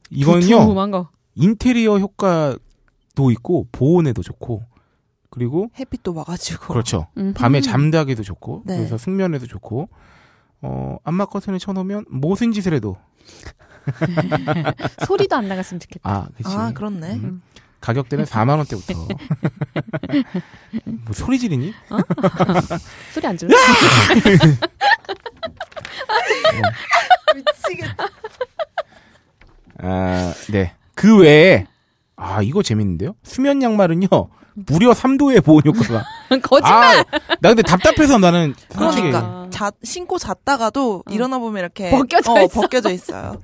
이거는요 인테리어 효과도 있고 보온에도 좋고 그리고 햇빛도 와가지고 그렇죠 음흠. 밤에 잠자기도 좋고 네. 그래서 숙면에도 좋고 어 안마 커튼을 쳐놓으면 무슨 짓을 해도 소리도 안 나갔으면 좋겠다. 아, 그치. 아 그렇네. 음. 음. 가격 대는 4만 원대부터. 뭐 소리 지르니? 어? 소리 안 질러? 미치겠다. 아, 네. 그 외에 아, 이거 재밌는데요? 수면 양말은요. 무려 3도의 보온 효과가. 거짓말. 아, 나 근데 답답해서 나는 그러니까 자, 신고 잤다가도 어. 일어나 보면 이렇게 벗겨져, 어, 있어. 벗겨져 있어요.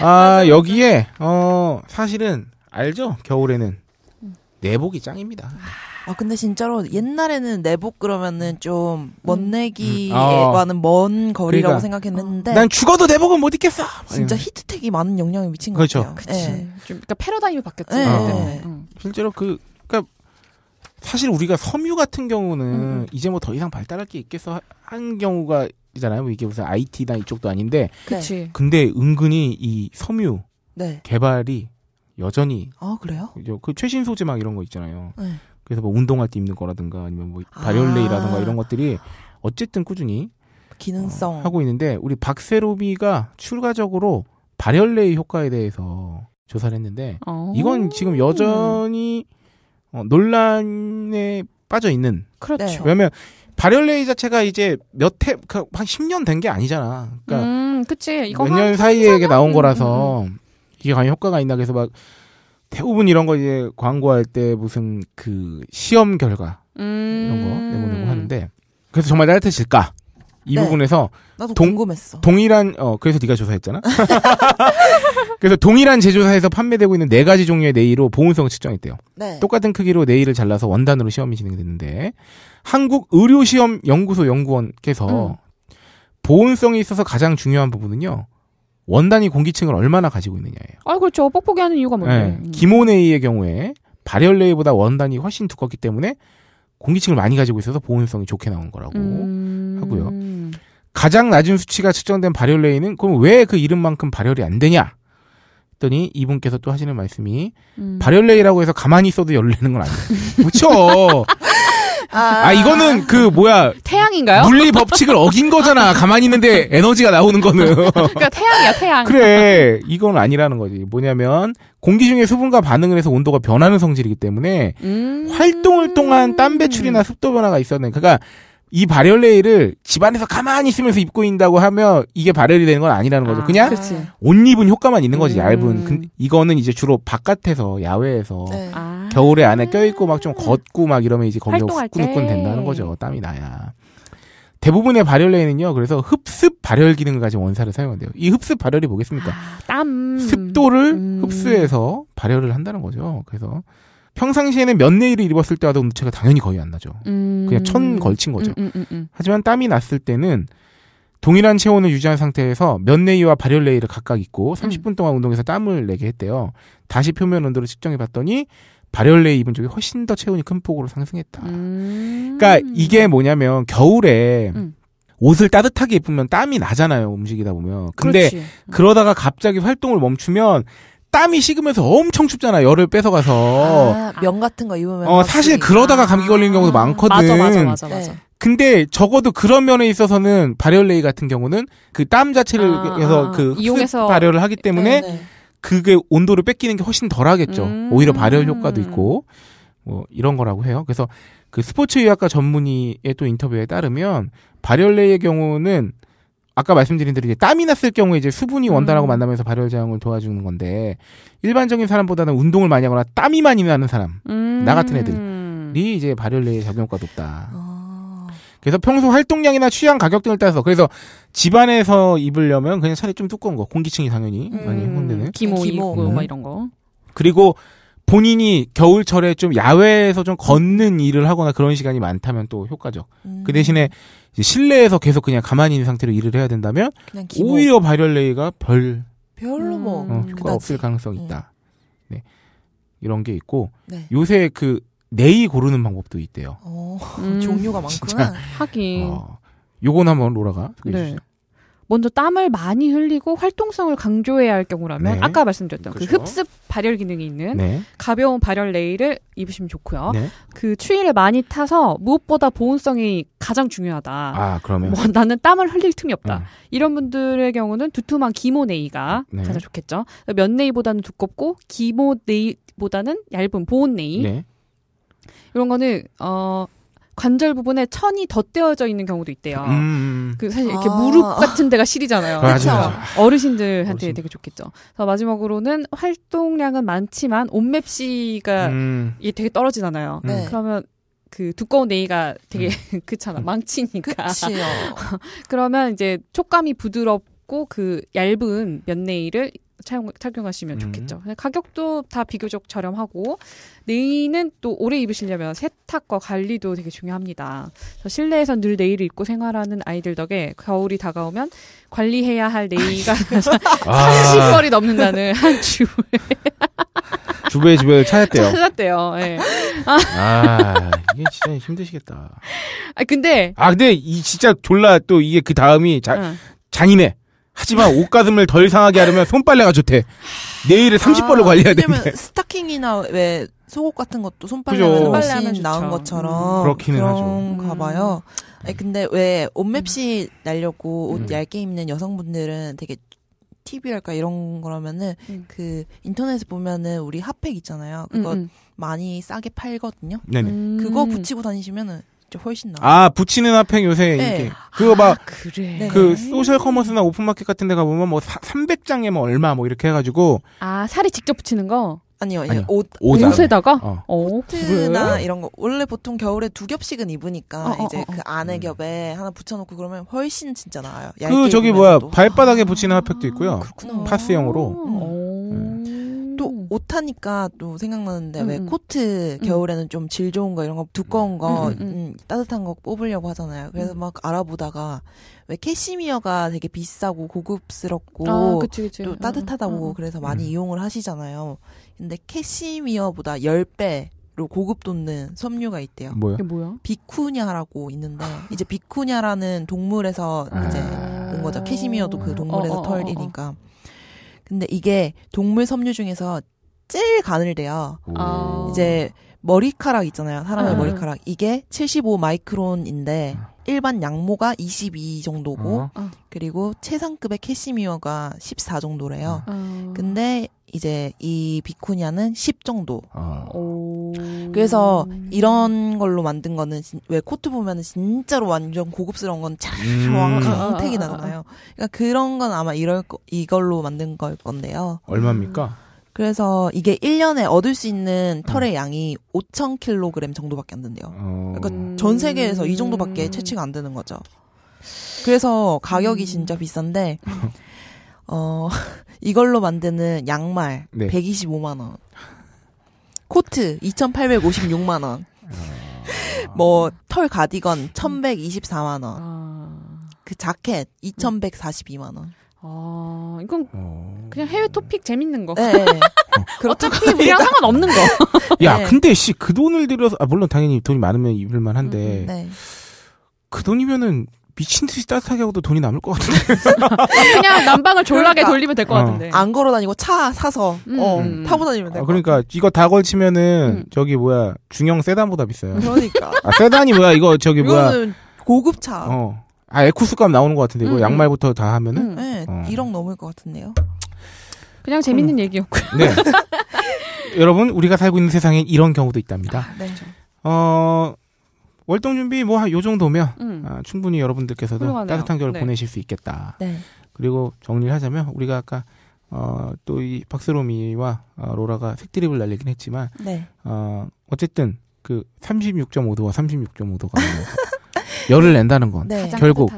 아, 여기에 어, 사실은 알죠? 겨울에는 내복이 짱입니다. 아 근데 진짜로 옛날에는 내복 그러면은 좀 멋내기와는 음. 어. 먼 거리라고 그러니까. 생각했는데 난 죽어도 내복은 못 입겠어. 진짜 히트텍이 많은 영향을 미친 그렇죠. 그치 네. 좀 그러니까 패러다임이 바뀌었죠. 네. 예. 어. 실제로 그 그러니까 사실 우리가 섬유 같은 경우는 음. 음. 이제 뭐 더 이상 발달할 게 있겠어 한 경우가 있잖아요뭐 이게 무슨 IT나 이쪽도 아닌데. 네. 그치. 근데 은근히 이 섬유 네. 개발이 여전히 아 그래요? 그 최신 소재 막 이런 거 있잖아요. 네. 그래서 뭐 운동할 때 입는 거라든가 아니면 뭐 아. 발열레이라든가 아~ 이런 것들이 어쨌든 꾸준히 기능성 어, 하고 있는데 우리 박세로비가 추가적으로 발열레이 효과에 대해서 조사를 했는데 어. 이건 지금 여전히 어, 논란에 빠져 있는 그렇죠. 네. 왜냐면 발열레이 자체가 이제 몇 해한 그러니까 그, 10년 된 게 아니잖아. 그니까 음, 그치. 이거 몇년 사이에 나온 거라서 음, 음. 음. 이게 과연 효과가 있나 그래서 막 대부분 이런 거 이제 광고할 때 무슨 그 시험 결과 음... 이런 거 음. 내보내고 하는데 그래서 정말 따뜻해질까 이 네. 부분에서 나도 동, 궁금했어. 동일한 어 그래서 네가 조사했잖아. 그래서 동일한 제조사에서 판매되고 있는 네 가지 종류의 네일로 보온성 측정했대요. 네. 똑같은 크기로 네일을 잘라서 원단으로 시험이 진행됐는데 한국 의료시험 연구소 연구원께서 음. 보온성이 있어서 가장 중요한 부분은요. 원단이 공기층을 얼마나 가지고 있느냐예요. 아, 그렇죠. 뻑뻑이 하는 이유가 뭔데. 네. 기모네이의 음. 경우에 발열레이보다 원단이 훨씬 두껍기 때문에 공기층을 많이 가지고 있어서 보온성이 좋게 나온 거라고 음... 하고요. 가장 낮은 수치가 측정된 발열레이는 그럼 왜 그 이름만큼 발열이 안 되냐? 했더니 이분께서 또 하시는 말씀이 음. 발열레이라고 해서 가만히 있어도 열리는 건 아니에요. 그렇죠. 아. 아, 이거는 그 뭐야 태양인가요? 물리 법칙을 어긴 거잖아. 가만히 있는데 에너지가 나오는 거는. 그러니까 태양이야 태양. 그래 이건 아니라는 거지. 뭐냐면 공기 중에 수분과 반응을 해서 온도가 변하는 성질이기 때문에 음... 활동을 통한 땀 배출이나 습도 변화가 있었야 그러니까 이발열레일을 집안에서 가만히 있으면서 입고 있다고 하면 이게 발열이 되는 건 아니라는 거죠. 아, 그냥 그치. 옷 입은 효과만 있는 거지 음. 얇은. 근 이거는 이제 주로 바깥에서 야외에서 네. 아. 겨울에 안에 껴입고막 좀 걷고 막 이러면 이제 거기서 후끈후끈 된다는 거죠. 땀이 나야. 대부분의 발열레일은요 그래서 흡습 발열 기능을 가진 원사를 사용한대요. 이 흡습 발열이 뭐겠습니까? 아, 땀 습도를 음. 흡수해서 발열을 한다는 거죠. 그래서 평상시에는 몇 내일을 입었을 때와도 음체가 당연히 거의 안 나죠. 음... 그냥 천 걸친 거죠. 음, 음, 음, 음. 하지만 땀이 났을 때는 동일한 체온을 유지한 상태에서 면내이와 발열레이를 각각 입고 30분 음. 동안 운동해서 땀을 내게 했대요. 다시 표면 온도를 측정해 봤더니 발열레이 입은 쪽이 훨씬 더 체온이 큰 폭으로 상승했다. 그러니까 이게 뭐냐면 겨울에 옷을 따뜻하게 입으면 땀이 나잖아요. 움직이다 보면. 근데 그렇지. 그러다가 갑자기 활동을 멈추면 땀이 식으면서 엄청 춥잖아 열을 뺏어가서 아, 명 같은 거 입으면 어 사실 그러다가 감기 걸리는 경우도 아. 많거든 맞아 맞아 맞아 맞아 네. 근데 적어도 그런 면에 있어서는 발열레이 같은 경우는 그 땀 자체를 아, 해서 아. 그 이용해서 발열을 하기 네, 때문에 네네. 그게 온도를 뺏기는 게 훨씬 덜하겠죠. 음. 오히려 발열 효과도 있고 뭐 이런 거라고 해요. 그래서 그 스포츠 의학과 전문의의 또 인터뷰에 따르면 발열레이의 경우는 아까 말씀드린 대로 이제 땀이 났을 경우에 이제 수분이 음. 원단하고 음. 만나면서 발열 저항을 도와주는 건데 일반적인 사람보다는 운동을 많이 하거나 땀이 많이 나는 사람 음. 나 같은 애들이 이제 발열내에 작용과 높다. 어. 그래서 평소 활동량이나 취향 가격 등을 따서 그래서 집안에서 입으려면 그냥 차라리 좀 두꺼운 거 공기층이 당연히 음. 많이 혼내는 기모, 네, 기모 입 이런 거 그리고 본인이 겨울철에 좀 야외에서 좀 걷는 일을 하거나 그런 시간이 많다면 또 효과적. 그 음. 그 대신에 실내에서 계속 그냥 가만히 있는 상태로 일을 해야 된다면 오히려 발열레이가 별 별로 뭐 어, 효과 없을 가능성이 네. 있다. 네. 이런 게 있고 네. 요새 그 네이 고르는 방법도 있대요. 어, 음. 종류가 많구나. 하긴. 어, 요건 한번 로라가 소개해 네. 주시죠. 먼저 땀을 많이 흘리고 활동성을 강조해야 할 경우라면 네. 아까 말씀드렸던 그 그렇그 흡습 발열 기능이 있는 네. 가벼운 발열 레이를 입으시면 좋고요. 네. 그 추위를 많이 타서 무엇보다 보온성이 가장 중요하다. 아, 그러면 뭐, 나는 땀을 흘릴 틈이 없다. 음. 이런 분들의 경우는 두툼한 기모 네이가 네. 가장 좋겠죠. 면 네이보다는 두껍고 기모 네이보다는 얇은 보온 네이. 네. 이런 거는 어 관절 부분에 천이 덧대어져 있는 경우도 있대요. 음, 음, 음. 그 사실 이렇게 아. 무릎 같은 데가 실이잖아요 맞아, 맞 어르신들한테 어르신. 되게 좋겠죠. 그래서 마지막으로는 활동량은 많지만 온맵씨가 음. 되게 떨어지잖아요. 음. 네. 그러면 그 두꺼운 네이가 되게 음. 그렇잖아 망치니까. 그러면 이제 촉감이 부드럽고 그 얇은 면 네이를 차용, 착용하시면 음. 좋겠죠. 가격도 다 비교적 저렴하고 네일은 또 오래 입으시려면 세탁과 관리도 되게 중요합니다. 실내에서 늘 네일을 입고 생활하는 아이들 덕에 겨울이 다가오면 관리해야 할 네일가 30벌이 아. 넘는다는 한 주에 주부의 집을 찾았대요. 찾았대요. 예. 아. 아. 이게 진짜 힘드시겠다. 아 근데 아 근데 이 진짜 졸라 또 이게 그 다음이 자, 응. 잔인해. 하지만 옷가슴을 덜 상하게 하려면 손빨래가 좋대. 내일을 30번을 아, 관리해야 돼. 왜냐면 스타킹이나 왜 속옷 같은 것도 손빨래하면 나은 그렇죠. 것처럼 음. 그렇기는 그런가 하죠. 봐요. 음. 아니, 근데 왜 옷맵시 날려고 옷 음. 얇게 입는 여성분들은 되게 TV랄까 이런 거라면은 음. 그 인터넷에 보면은 우리 핫팩 있잖아요. 그거 음, 음. 많이 싸게 팔거든요. 네네. 그거 붙이고 다니시면은 진짜 훨씬 나아. 아 붙이는 화팽 요새 네. 인기. 그거 막 아, 그래. 네. 그 소셜 커머스나 오픈마켓 같은 데 가보면 뭐 300장에 뭐 얼마 뭐 이렇게 해가지고 아 살이 직접 붙이는 거. 아니요, 아니요. 옷, 옷에다가 어. 어. 코트나 그래? 이런 거 원래 보통 겨울에 두 겹씩은 입으니까 어, 어 이제 어, 어, 그 안에 음. 겹에 하나 붙여놓고 그러면 훨씬 진짜 나아요. 그 저기 뭐야 발바닥에 붙이는 아, 핫팩도 있고요. 아, 파스형으로. 음. 또 음. 옷하니까 또 생각나는데 왜 음. 코트 음. 겨울에는 좀 질 좋은 거 이런 거 두꺼운 거 음, 따뜻한 거 뽑으려고 하잖아요. 그래서 막 알아보다가 왜 캐시미어가 되게 비싸고 고급스럽고 아, 그치, 그치. 또 따뜻하다고 어, 그래서 많이 이용을 하시잖아요. 근데 캐시미어보다 10배 로 고급 돋는 섬유가 있대요. 뭐야? 뭐야? 비쿠냐라고 있는데 아. 이제 비쿠냐라는 동물에서 아~ 이제 온 거죠. 캐시미어도 그 동물에서 어, 어, 어, 어 털이니까. 근데 이게 동물 섬유 중에서 제일 가늘대요. 오. 아. 이제 머리카락 있잖아요. 사람의 음. 머리카락. 이게 75 마이크론인데 아. 일반 양모가 22 정도고 어. 어. 그리고 최상급의 캐시미어가 14 정도래요. 어. 근데 이제 이 비쿠냐는 10 정도. 어. 그래서 이런 걸로 만든 거는 진, 왜 코트 보면은 진짜로 완전 고급스러운 건쫙 음. 광택이 아, 아, 나잖아요. 그러니까 그런 건 아마 이럴 거, 이걸로 만든 걸 건데요. 얼마입니까? 그래서 이게 1년에 얻을 수 있는 음. 털의 양이 5,000kg 정도밖에 안 된대요. 어... 그러니까 전 세계에서 이 정도밖에 음. 채취가 안 되는 거죠. 그래서 가격이 음. 진짜 비싼데 어 이걸로 만드는 양말 네. 125만 원. 코트 2,856만 원. 아. 뭐털 가디건 1,124만 원. 아. 그 자켓 2,142만 원. 아, 이건 어... 그냥 해외 토픽 재밌는 거. 네. 어. 어차피 우리랑 상관없는 거. 야, 네. 근데 씨 그 돈을 들여서 아 물론 당연히 돈이 많으면 입을만 한데 음, 음, 네. 그 돈이면은 미친 듯이 따뜻하게 하고도 돈이 남을 것 같은데. 그냥 난방을 졸라게 그러니까, 돌리면 될것 어. 같은데. 안 걸어 다니고 차 사서 음. 어, 음. 타고 다니면 돼. 아, 그러니까 같아. 이거 다 걸치면은 음. 저기 뭐야 중형 세단보다 비싸요. 그러니까. 아, 세단이 뭐야 이거 저기 뭐야. 고급차. 어. 아 에코스값 나오는 것 같은데 이거 음, 음. 양말부터 다 하면은 음. 네, 어. 1억 넘을 것 같은데요. 그냥 재밌는 음. 얘기였고요. 네. 여러분 우리가 살고 있는 세상에 이런 경우도 있답니다. 아, 네. 그렇죠. 어 월동 준비 뭐요 정도면 음. 아, 충분히 여러분들께서도 훌륭하네요. 따뜻한 겨울 네. 보내실 수 있겠다. 네. 그리고 정리를 하자면 우리가 아까 어, 또 이 박스로미와 어, 로라가 색드립을 날리긴 했지만 네. 어, 어쨌든 그 36.5도와 36.5도가 열을 낸다는 건 네. 결국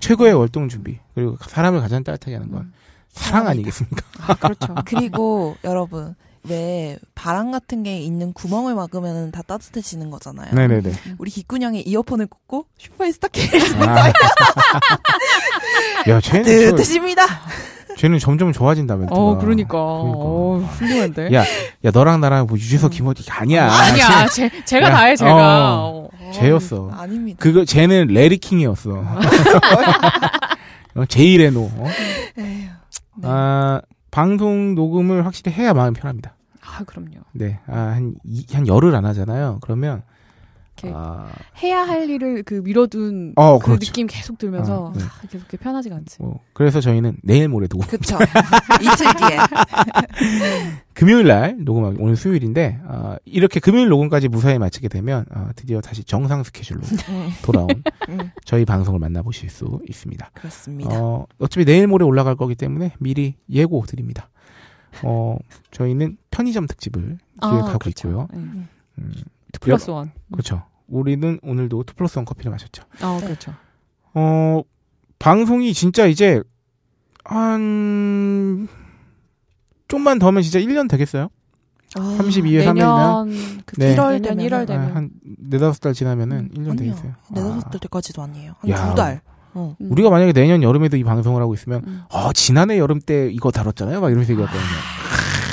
최고의 월동 준비 그리고 사람을 가장 따뜻하게 하는 건 음. 사랑 아니겠습니까? 아, 그렇죠. 그리고 여러분 왜 바람 같은 게 있는 구멍을 막으면 다 따뜻해지는 거잖아요. 네네네. 우리 기꾼형이 이어폰을 꽂고 슈퍼에 스타킹을 듣 아. 야, 쟤는 뜨뜻입니다. 쟤는 점점 좋아진다면. 어, 그러니까. 그러니까. 어, 훌륭한데. 야, 야, 너랑 나랑 뭐 유지석 김어디 아니야. 어, 아니야. 쟤, 제가 다 해, 어, 제가. 어, 쟤였어. 아닙니다. 그거, 쟤는 레리킹이었어. 제이 레노. 어? 어? 네. 아, 방송 녹음을 확실히 해야 마음 편합니다. 아, 그럼요. 네. 아, 한, 이, 한 열흘 안 하잖아요. 그러면 이렇게 아. 해야 할 일을 그 미뤄둔 어, 그 그렇죠. 느낌 계속 들면서 어, 네. 아, 계속 이렇게 편하지가 않지. 어, 그래서 저희는 내일 모레 녹음. 그렇죠. 이틀 뒤에. 금요일 날 녹음하기 오늘 수요일인데 어, 이렇게 금요일 녹음까지 무사히 마치게 되면 어, 드디어 다시 정상 스케줄로 네. 돌아온 음. 저희 방송을 만나보실 수 있습니다. 그렇습니다. 어, 어차피 내일 모레 올라갈 거기 때문에 미리 예고 드립니다. 어, 저희는 편의점 특집을 기획하고 아, 그렇죠. 있고요. 네, 음. 음. 2 플러스 1. 음. 그렇죠. 우리는 오늘도 2 플러스 1 커피를 마셨죠. 아, 네. 그렇죠. 어, 방송이 진짜 이제 한 좀만 더 하면 진짜 1년 되겠어요? 아, 32회 3회면 그 네. 1월 되면 1월 아, 되면 아, 한 네다섯 달 지나면은 음, 1년 아니요. 되겠어요. 네다섯 아. 달 때까지도 아니에요. 한두 달. 어. 음. 우리가 만약에 내년 여름에도 이 방송을 하고 있으면 음. 어, 지난해 여름 때 이거 다뤘잖아요. 막 이러면서 얘기할 거예요.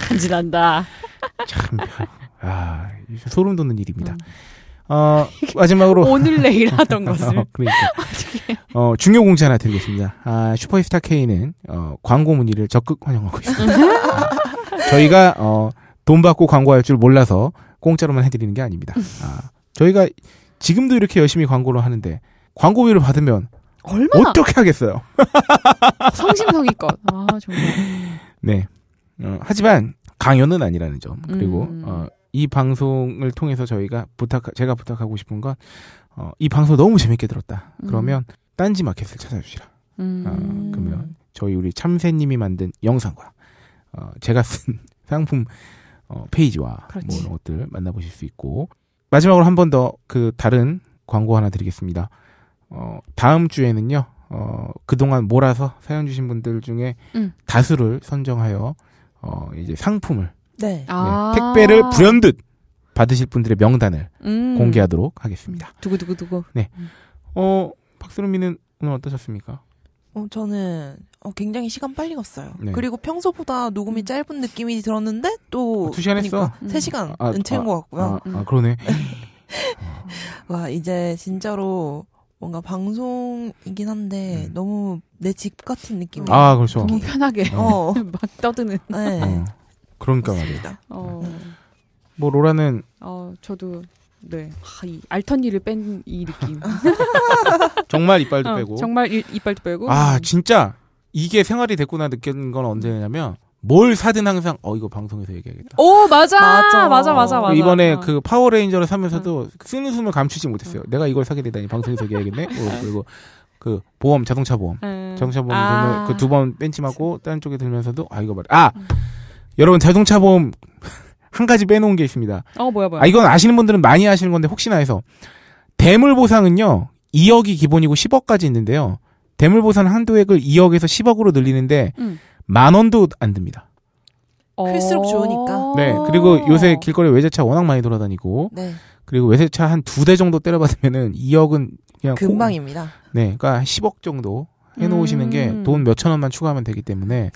간지난다. 참 아, 소름 돋는 일입니다. 음. 어, 마지막으로 오늘 내일 하던 어, 것을 어, 그러니까. 어, 중요 공지 하나 드리겠습니다. 아, 슈퍼히스타 K는 어, 광고 문의를 적극 환영하고 있습니다. 아, 저희가 어, 돈 받고 광고할 줄 몰라서 공짜로만 해드리는 게 아닙니다. 아, 저희가 지금도 이렇게 열심히 광고를 하는데 광고비를 받으면 얼마나 어떻게 하겠어요? 성심성의껏 아 정말 네 어, 하지만 강연은 아니라는 점 그리고 음. 어, 이 방송을 통해서 저희가 부탁 제가 부탁하고 싶은 건이 어, 방송 너무 재밌게 들었다. 음. 그러면 음. 딴지 마켓을 찾아주시라. 음. 어, 그러면 저희 우리 참새님이 만든 영상과 어, 제가 쓴 상품 어, 페이지와 그렇지. 뭐 이런 것들 만나보실 수 있고 마지막으로 한 번 더 그 다른 광고 하나 드리겠습니다. 어, 다음 주에는요. 어, 그동안 몰아서 사연 주신 분들 중에 음. 다수를 선정하여 어, 이제 상품을 네. 네. 아~ 택배를 불현듯 받으실 분들의 명단을 음. 공개하도록 하겠습니다. 음. 두고두고두고. 네. 음. 어, 박수롬이는 오늘 어떠셨습니까? 어, 저는 어, 굉장히 시간 빨리 갔어요. 네. 그리고 평소보다 녹음이 음. 짧은 느낌이 들었는데 또. 어, 두 시간 했어. 음. 세 시간 아, 채인 아, 것 같고요. 아, 아 그러네. 어. 와, 이제 진짜로 뭔가 방송이긴 한데 음. 너무 내 집 같은 느낌이. 아, 그렇죠. 너무 편하게 어. 막 떠드는. 네. 어. 그러니까 말이에요. 어. 뭐 로라는 어 저도 네. 하, 이 알턴니를 뺀 이 느낌. 정말 이빨도 어, 빼고. 정말 이, 이빨도 빼고. 아 진짜 이게 생활이 됐구나 느낀 건 언제냐면 뭘 사든 항상 어 이거 방송에서 얘기하겠다. 오 맞아 맞아 맞아 맞아. 맞아. 이번에 그 어. 그 파워레인저를 사면서도 어. 쓰는 숨을 감추지 못했어요. 어. 내가 이걸 사게 되다니 방송에서 얘기해겠네 어, 그리고 그 보험 자동차 보험 음. 자동차 보험 아. 그두 그 번 뺀짐하고 다른 쪽에 들면서도 아 이거 말아 음. 여러분 자동차 보험 한 가지 빼놓은 게 있습니다. 어 뭐야 뭐야. 아 이건 아시는 분들은 많이 아시는 건데 혹시나 해서 대물 보상은요 2억이 기본이고 10억까지 있는데요. 대물 보상 한도액을 2억에서 10억으로 늘리는데 음. 만 원도 안 듭니다. 어. 클수록 좋으니까. 네. 그리고 요새 길거리 외제차 워낙 많이 돌아다니고. 네. 그리고 외제차 한 두 대 정도 때려받으면은 2억은 그냥 금방입니다. 고... 네. 그러니까 10억 정도 해놓으시는 음. 게돈 몇천 원만 추가하면 되기 때문에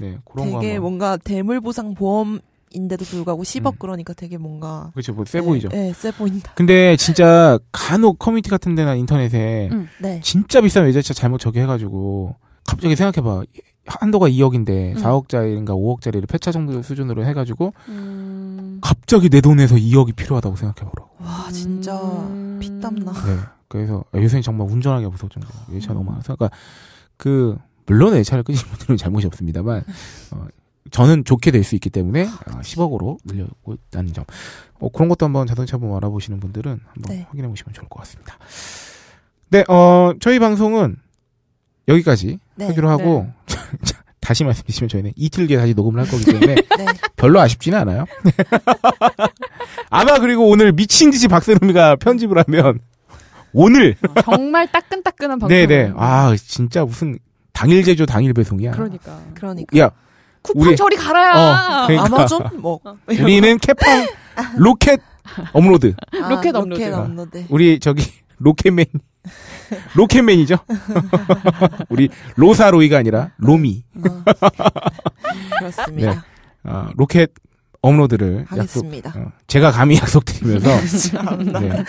네, 그런 되게 거 뭔가 대물 보상 보험 인데도 불구하고 10억 음. 그러니까 되게 뭔가 그렇죠 뭐세 보이죠. 네, 네, 세 보인다. 근데 진짜 간혹 커뮤니티 같은 데나 인터넷에 음, 네. 진짜 비싼 외제차 잘못 저기 해가지고 갑자기 생각해봐 한도가 2억인데 음. 4억짜리인가 5억짜리를 폐차 정도 수준으로 해가지고 음. 갑자기 내 돈에서 2억이 필요하다고 생각해보라고. 와 진짜 음. 피땀나. 네, 그래서 아, 요새 정말 운전하기가 무서울 정도. 외차 너무 많아서 그러니까 그 물론 차를 끄신 분들은 잘못이 없습니다만 어, 저는 좋게 될 수 있기 때문에 어, 10억으로 아, 그렇죠. 늘려고 있다는 점 어, 그런 것도 한번 자동차 보험 알아보시는 분들은 한번 네. 확인해 보시면 좋을 것 같습니다. 네, 어, 저희 방송은 여기까지 네, 하기로 하고 네. 다시 말씀드리면 저희는 이틀 뒤에 다시 녹음을 할 거기 때문에 네. 별로 아쉽지는 않아요. 아마 그리고 오늘 미친 듯이 박세롬이가 편집을 하면 어, 오늘 정말 따끈따끈한 네, 네. 방송. 네네. 아 진짜 무슨 당일 제조 당일 배송이야. 그러니까. 그러니까. 야. 쿠팡 우리, 저리 가라. 어, 그러니까. 아마존 뭐. 어. 우리는 캐팡 로켓 업로드. 아, 로켓 업로드. 로켓 업로드. 어. 우리 저기 로켓맨 로켓맨이죠. 우리 로사로이가 아니라 로미. 어. 그렇습니다. 네. 어, 로켓 업로드를 하겠습니다. 약속, 어, 제가 감히 약속드리면서 네.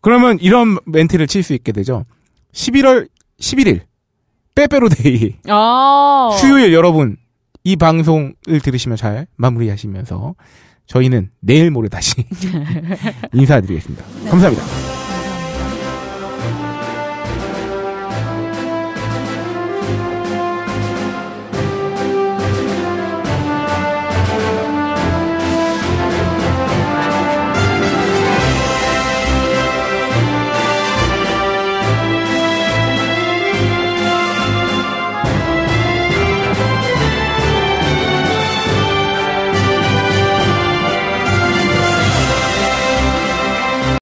그러면 이런 멘트를 칠 수 있게 되죠. 11월 11일 빼빼로데이. 아~ 수요일 여러분, 이 방송을 들으시면 잘 마무리하시면서 저희는 내일 모레 다시 인사드리겠습니다. 네. 감사합니다.